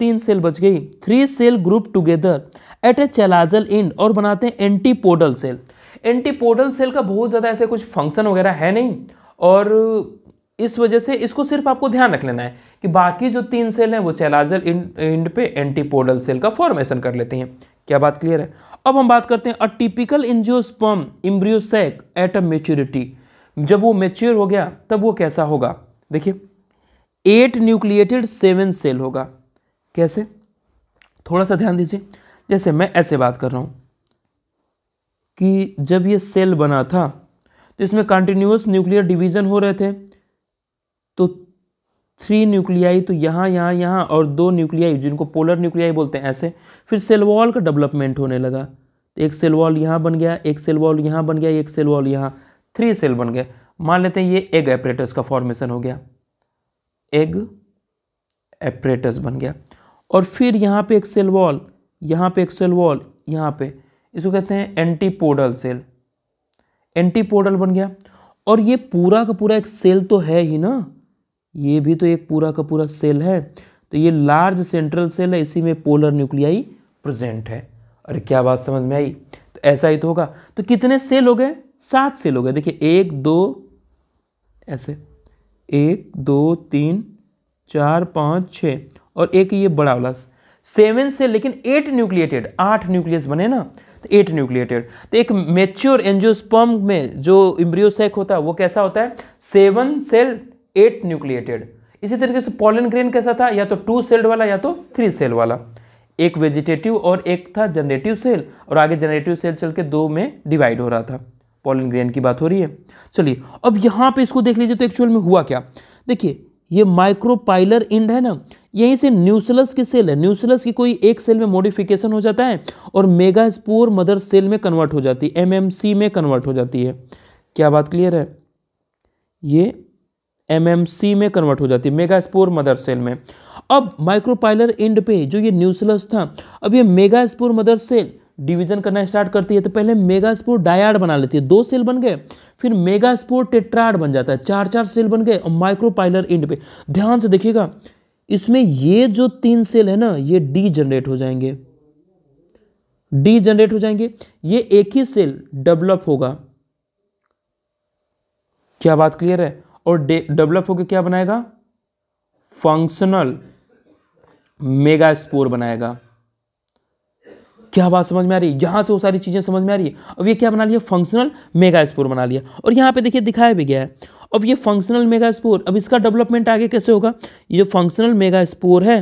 तीन सेल बच गई three cell group together at a chalazal end और बनाते हैं एंटीपोडल सेल एंटीपोडल सेल का बहुत ज़्यादा ऐसे कुछ फंक्शन वगैरह है नहीं और इस वजह से इसको सिर्फ आपको ध्यान रख लेना है कि बाकी जो तीन सेल हैं वो चेलाजल इंड पे एंटीपोडल सेल का फॉर्मेशन कर लेते हैं क्या बात क्लियर है अब हम बात करते हैं a typical angiosperm embryo sac at a maturity जब वो मेच्योर हो गया तब वो कैसा होगा देखिए एट न्यूक्लिएटेड सेवन सेल होगा कैसे थोड़ा सा ध्यान दीजिए जैसे मैं ऐसे बात कर रहा हूँ कि जब ये सेल बना था तो इसमें कंटिन्यूस न्यूक्लियर डिवीजन हो रहे थे तो थ्री न्यूक्लियाई तो यहाँ यहाँ यहाँ और दो न्यूक्लियाई जिनको पोलर न्यूक्लियाई बोलते हैं ऐसे फिर सेल वॉल का डेवलपमेंट होने लगा तो एक सेल वॉल यहाँ बन गया एक सेल वॉल यहाँ बन गया एक सेल वॉल यहाँ थ्री सेल बन गए मान लेते हैं ये एग एपरेटर्स का फॉर्मेशन हो गया एग एपरेटस बन गया और फिर यहाँ पे एक सेल वॉल यहाँ पे एक सेल वॉल यहाँ पे इसको कहते हैं एंटीपोडल सेल एंटीपोडल बन गया और ये पूरा का पूरा एक सेल तो है ही ना ये भी तो एक पूरा का पूरा सेल है तो ये लार्ज सेंट्रल सेल है इसी में पोलर न्यूक्लियाई प्रेजेंट है अरे क्या बात समझ में आई तो ऐसा ही तो होगा तो कितने सेल हो गए सात सेल हो गए देखिए एक दो ऐसे एक दो तीन चार पाँच छः और एक ये बड़ा वाला सेवन से लेकिन एट न्यूक्लिएटेड आठ न्यूक्लियस बने ना तो एट न्यूक्लिएटेड तो एक मेच्योर एंजियोस्पर्म में जो इम्ब्रियोसेक होता है वो कैसा होता है सेवन सेल एट न्यूक्लिएटेड इसी तरीके से पॉलन ग्रेन कैसा था या तो टू सेल्ड वाला या तो थ्री सेल वाला एक वेजिटेटिव और एक था जनरेटिव सेल और आगे जनरेटिव सेल चल के दो में डिवाइड हो रहा था पॉलन ग्रेन की बात हो रही है चलिए अब यहाँ पे इसको देख लीजिए तो एक्चुअल में हुआ क्या देखिए ये माइक्रोपाइलर इंड है ना यहीं से न्यूसलस की सेल है न्यूसलस की कोई एक सेल में मॉडिफिकेशन हो जाता है और मेगा स्पोर मदर सेल में कन्वर्ट हो जाती है एम में कन्वर्ट हो जाती है क्या बात क्लियर है ये एम में कन्वर्ट हो जाती है मेगा स्पोर मदर सेल में अब माइक्रोपाइलर इंड पे जो ये न्यूसलस था अब ये megaspore mother cell division करना स्टार्ट करती है तो पहले मेगास्पोर डायाड बना लेती है दो सेल बन गए फिर मेगास्पोर टेट्राड बन जाता है चार चार सेल बन गए और माइक्रोपाइलर इंड पे ध्यान से देखिएगा इसमें ये जो तीन सेल है ना ये डी जनरेट हो जाएंगे डी जनरेट हो जाएंगे ये एक ही सेल डेवलप होगा क्या बात क्लियर है और डेवलप होकर क्या बनाएगा फंक्शनल स्पोर बनाएगा क्या बात समझ में आ रही है यहाँ से वो सारी चीज़ें समझ में आ रही है अब ये क्या बना लिया फंक्शनल मेगा स्पोर बना लिया और यहाँ पे देखिए दिखाया भी गया है अब ये फंक्शनल मेगा स्पोर अब इसका डेवलपमेंट आगे कैसे होगा ये जो फंक्शनल मेगा स्पोर है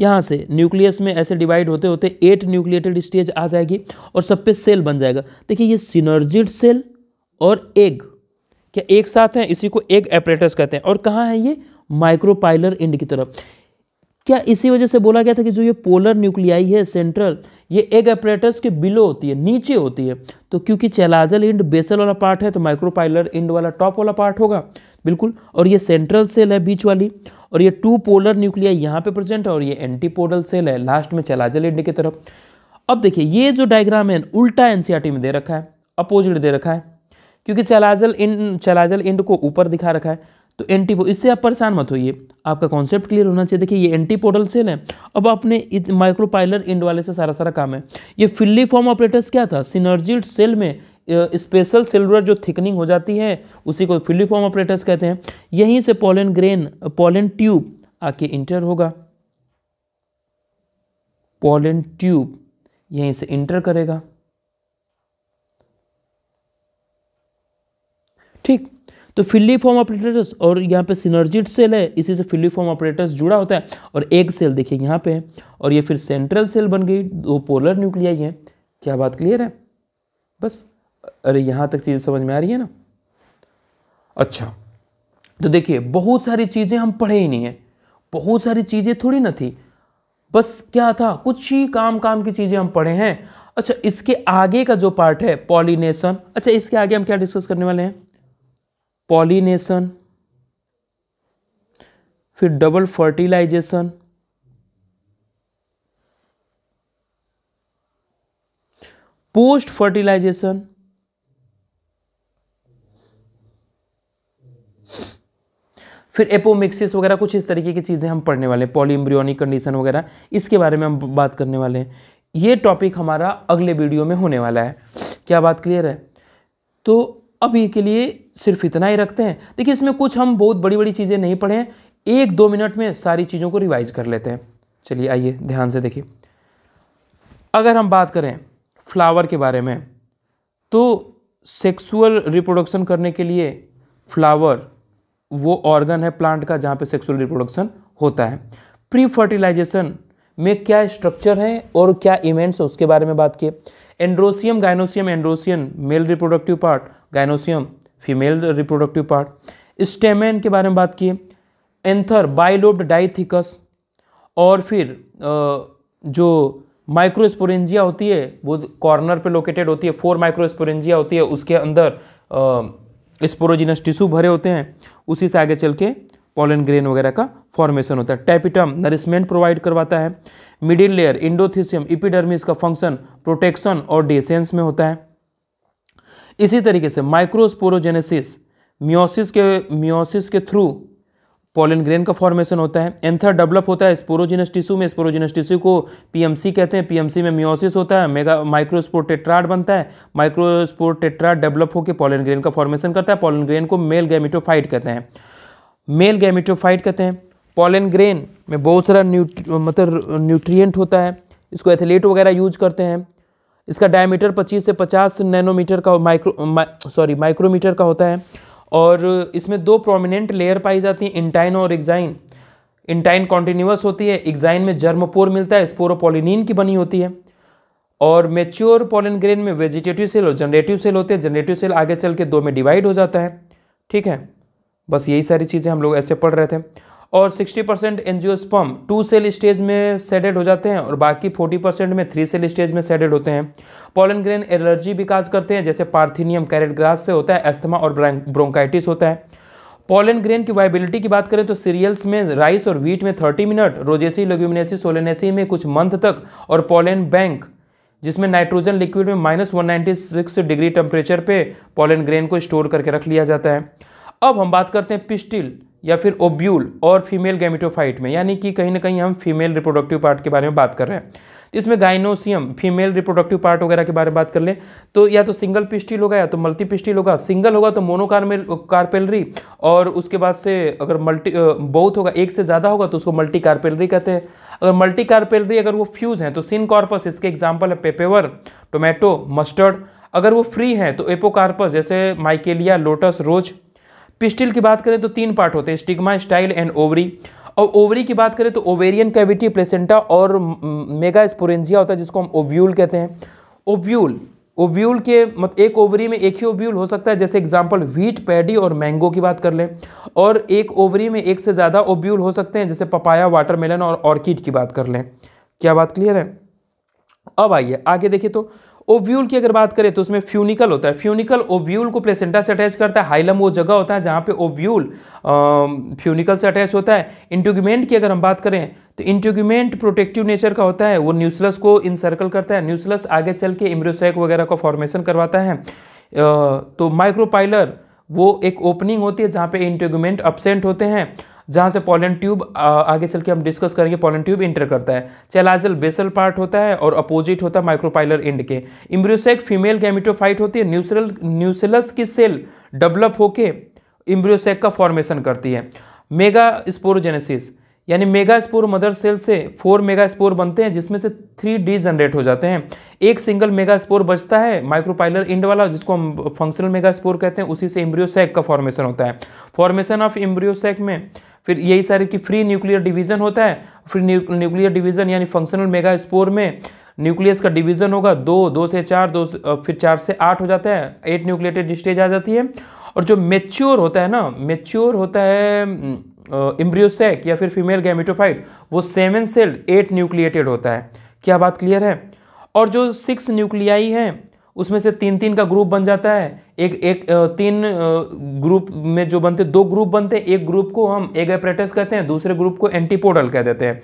यहाँ से न्यूक्लियस में ऐसे डिवाइड होते होते एट न्यूक्लिएटेड स्टेज आ जाएगी और सब पे सेल बन जाएगा देखिए ये सिनर्जिड सेल और एग क्या एक साथ हैं इसी को एग एपरेटस कहते हैं और कहाँ है ये माइक्रोपाइलर इंड की तरफ क्या इसी वजह से बोला गया था कि जो ये पोलर न्यूक्लियाई है सेंट्रल ये एग अपरेटस के बिलो होती है नीचे होती है तो क्योंकि चेलाजल इंड बेसल वाला पार्ट है तो माइक्रोपाइलर इंड वाला टॉप वाला पार्ट होगा बिल्कुल और ये सेंट्रल सेल है बीच वाली और ये टू पोलर न्यूक्लिया यहाँ पे प्रेजेंट है और ये एंटीपोडल सेल है लास्ट में चेलाजल इंड की तरफ अब देखिए ये जो डायग्राम है उल्टा एन e में दे रखा है अपोजिट दे रखा है क्योंकि चैलाजल इंड चैलाजल इंड को ऊपर दिखा रखा है तो एंटीपो इससे आप परेशान मत होइए आपका कॉन्सेप्ट क्लियर होना चाहिए देखिए ये एंटी एंटीपोडल सेल है अब अपने माइक्रोपाइलर इंड वाले से सारा सारा काम है ये फिल्ली फॉर्म ऑपरेटर्स क्या था सिनर्जिड सेल में स्पेशल सेलुलर जो थिकनिंग हो जाती है उसी को फिल्ली फॉर्म ऑपरेटर्स कहते हैं यहीं से पोलन ग्रेन पोलन ट्यूब आके इंटर होगा पोलन ट्यूब यहीं से इंटर करेगा ठीक तो फिल्ली फॉर्म ऑपरेटर्स और यहाँ पे सिनर्जिट सेल है इसी से फिल्ली फॉर्म ऑपरेटर्स जुड़ा होता है और एक सेल देखिए यहाँ पे है और ये फिर सेंट्रल सेल बन गई दो पोलर न्यूक्लियाई हैं क्या बात क्लियर है बस अरे यहाँ तक चीज़ें समझ में आ रही है ना अच्छा तो देखिए बहुत सारी चीज़ें हम पढ़े ही नहीं हैं बहुत सारी चीज़ें थोड़ी ना थी बस क्या था कुछ ही काम काम की चीज़ें हम पढ़े हैं अच्छा इसके आगे का जो पार्ट है पॉलिनेशन अच्छा इसके आगे हम क्या डिस्कस करने वाले हैं पॉलिनेशन फिर डबल फर्टिलाइजेशन पोस्ट फर्टिलाइजेशन फिर एपोमिक्सिस वगैरह कुछ इस तरीके की चीज़ें हम पढ़ने वाले हैं पॉलीम्ब्रियोनिक कंडीशन वगैरह इसके बारे में हम बात करने वाले हैं ये टॉपिक हमारा अगले वीडियो में होने वाला है क्या बात क्लियर है तो अभी के लिए सिर्फ इतना ही रखते हैं देखिए इसमें कुछ हम बहुत बड़ी बड़ी चीज़ें नहीं पढ़ें एक दो मिनट में सारी चीज़ों को रिवाइज कर लेते हैं चलिए आइए ध्यान से देखिए अगर हम बात करें फ्लावर के बारे में तो सेक्सुअल रिप्रोडक्शन करने के लिए फ्लावर वो ऑर्गन है प्लांट का जहाँ पे सेक्सुअल रिप्रोडक्शन होता है प्री फर्टिलाइजेशन में क्या स्ट्रक्चर है और क्या इवेंट्स है उसके बारे में बात किए androecium gynoecium androecium male reproductive part gynoecium female reproductive part stamen के बारे में बात किए एंथर बाइलोब्ड डाइथिकस और फिर जो माइक्रोस्पोरेंजिया होती है वो कॉर्नर पे लोकेटेड होती है फोर माइक्रोस्पोरेंजिया होती है उसके अंदर स्पोरोजिनस टिश्यू भरे होते हैं उसी से आगे चल के पॉलन ग्रेन वगैरह का फॉर्मेशन होता है टैपिटम नरिशमेंट प्रोवाइड करवाता है मिडिल लेयर इंडोथीसियम इपिडर्मिस का फंक्शन प्रोटेक्शन और डिसेंस में होता है इसी तरीके से माइक्रोस्पोरोजेनेसिस म्योसिस के म्योसिस के थ्रू पोलन ग्रेन का फॉर्मेशन होता है एंथर डेवलप होता है स्पोरोजिनस टिश्यू में स्पोरोजिनस टिश्यू को पीएमसी कहते हैं पीएमसी में म्योसिस होता है मेगा माइक्रोस्पोर टेट्राड बनता है माइक्रोस्पोर टेट्राड डेवलप होकर पोलन ग्रेन का फॉर्मेशन करता है पोलन ग्रेन को मेल गैमिटोफाइट कहते हैं मेल गैमिटोफाइट कहते हैं पोलन ग्रेन में बहुत सारा न्यूट्री मतलब न्यूट्रिएंट होता है इसको एथलेट वगैरह यूज करते हैं इसका डायमीटर 25 से 50 नैनोमीटर का माइक्रो मा, सॉरी माइक्रोमीटर का होता है और इसमें दो प्रोमिनेंट लेयर पाई जाती हैं इंटाइन और एग्जाइन इंटाइन कॉन्टीन्यूस होती है एग्जाइन में जर्मपोर मिलता है स्पोरोपोलिनिन की बनी होती है और मेच्योर पोलिन ग्रेन में वेजिटेटिव सेल और जनरेटिव सेल होते हैं जनरेटिव सेल आगे चल के दो में डिवाइड हो जाता है ठीक है बस यही सारी चीज़ें हम लोग ऐसे पढ़ रहे थे और 60 परसेंट स्पम टू सेल स्टेज में सेडेड हो जाते हैं और बाकी 40 परसेंट में थ्री सेल स्टेज में सेडेड होते हैं पॉलन ग्रेन एलर्जी विकास करते हैं जैसे पार्थिनियम कैरेट ग्रास से होता है एस्थमा और ब्रोंकाइटिस होता है पॉलन ग्रेन की वाइबिलिटी की बात करें तो सीरियल्स में राइस और व्हीट में thirty minute Rosaceae Leguminosae Solanaceae में कुछ मंथ तक और पॉलन बैंक जिसमें नाइट्रोजन लिक्विड में माइनस वन डिग्री टेम्परेचर पे पॉलन ग्रेन को स्टोर करके रख लिया जाता है अब हम बात करते हैं पिस्टिल या फिर ओब्यूल और फीमेल गैमिटोफाइट में यानी कि कहीं ना कहीं हम फीमेल रिप्रोडक्टिव पार्ट के बारे में बात कर रहे हैं तो इसमें गाइनोसियम फीमेल रिप्रोडक्टिव पार्ट वगैरह के बारे में बात कर लें तो या तो सिंगल पिस्टिल होगा या तो मल्टी पिस्टिल होगा सिंगल होगा तो मोनोकार्मेल कार्पेलरी और उसके बाद से अगर मल्टी बहुत होगा एक से ज़्यादा होगा तो उसको मल्टी कार्पेलरी कहते हैं अगर मल्टी कार्पेलरी अगर वो फ्यूज़ हैं तो सिन कॉर्पस इसके एग्जाम्पल है पेपेवर टोमेटो मस्टर्ड अगर वो फ्री हैं तो एपोकार्पस जैसे माइकेलिया लोटस रोज पिस्टिल की बात करें तो तीन पार्ट होते हैं स्टिग्मा स्टाइल एंड ओवरी और ओवरी की बात करें तो ओवेरियन कैविटी प्लेसेंटा और मेगा स्पोरेंजिया होता है जिसको हम ओव्यूल कहते हैं ओव्यूल ओव्यूल के मत एक ओवरी में एक ही ओव्यूल हो सकता है जैसे एग्जाम्पल व्हीट पैडी और मैंगो की बात कर लें और एक ओवरी में एक से ज़्यादा ओव्यूल हो सकते हैं जैसे पपाया वाटरमेलन और ऑर्किड की बात कर लें क्या बात क्लियर है अब आइए आगे देखिए तो ओव्यूल की अगर बात करें तो उसमें फ्यूनिकल होता है फ्यूनिकल ओव्यूल को प्लेसेंटा से अटैच करता है हाइलम वो जगह होता है जहाँ पे ओव्यूल फ्यूनिकल से अटैच होता है इंट्यूगमेंट की अगर हम बात करें तो इंट्यूगमेंट प्रोटेक्टिव नेचर का होता है वो न्यूसलस को इंसर्कल करता है न्यूसलस आगे चल के इम्रोसैक वगैरह का फॉर्मेशन करवाता है तो माइक्रोपाइलर वो एक ओपनिंग होती है जहाँ पे इंटेगुमेंट अपसेंट होते हैं जहाँ से पॉलन ट्यूब आगे चल के हम डिस्कस करेंगे पॉलन ट्यूब इंटर करता है चेलाजल बेसल पार्ट होता है और अपोजिट होता है माइक्रोपाइलर एंड के इम्ब्रियोसेक फीमेल गैमिटोफाइट होती है न्यूसरल न्यूसिलस की सेल डेवलप होके इम्ब्रियोसेक का फॉर्मेशन करती है मेगा स्पोरोजेनेसिस यानी मेगा स्पोर मदर सेल से फोर मेगा स्पोर बनते हैं जिसमें से थ्री डी जनरेट हो जाते हैं एक सिंगल मेगा स्पोर बचता है माइक्रोपाइलर इंड वाला जिसको हम फंक्शनल मेगा स्पोर कहते हैं उसी से इम्ब्रियोसैक का फॉर्मेशन होता है फॉर्मेशन ऑफ इम्ब्रियोसैक में फिर यही सारे कि फ्री न्यूक्लियर डिवीजन होता है फ्री न्यूक्लियर डिवीजन यानी फंक्शनल मेगा स्पोर में न्यूक्लियस का डिवीजन होगा दो दो से चार दो फिर चार से आठ हो जाता है एट न्यूक्लियटेड स्टेज आ जाती है और जो मेच्योर होता है ना मेच्योर होता है इम्ब्रियोसैक या फिर फीमेल गैमिटोफाइट वो सेवन सेल्ड एट न्यूक्लिएटेड होता है क्या बात क्लियर है और जो सिक्स न्यूक्लियाई हैं उसमें से तीन तीन का ग्रुप बन जाता है एक एक तीन ग्रुप में जो बनते दो ग्रुप बनते हैं एक ग्रुप को हम एग एपरेटस कहते हैं दूसरे ग्रुप को एंटीपोडल कह देते हैं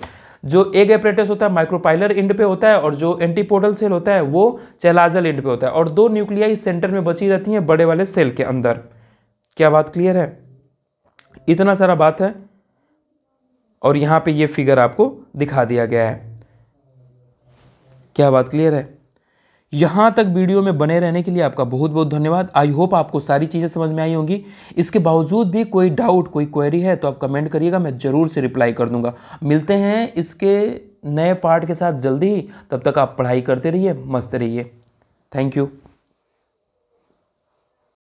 जो एग एपरेटस होता है माइक्रोपाइलर इंड पे होता है और जो एंटीपोडल सेल होता है वो चेलाजल इंड पे होता है और दो न्यूक्लियाई सेंटर में बची रहती हैं बड़े वाले सेल के अंदर क्या बात क्लियर है इतना सारा बात है और यहाँ पे ये फिगर आपको दिखा दिया गया है क्या बात क्लियर है यहाँ तक वीडियो में बने रहने के लिए आपका बहुत बहुत धन्यवाद आई होप आपको सारी चीज़ें समझ में आई होंगी इसके बावजूद भी कोई डाउट कोई क्वेरी है तो आप कमेंट करिएगा मैं ज़रूर से रिप्लाई कर दूंगा मिलते हैं इसके नए पार्ट के साथ जल्दी ही तब तक आप पढ़ाई करते रहिए मस्त रहिए थैंक यू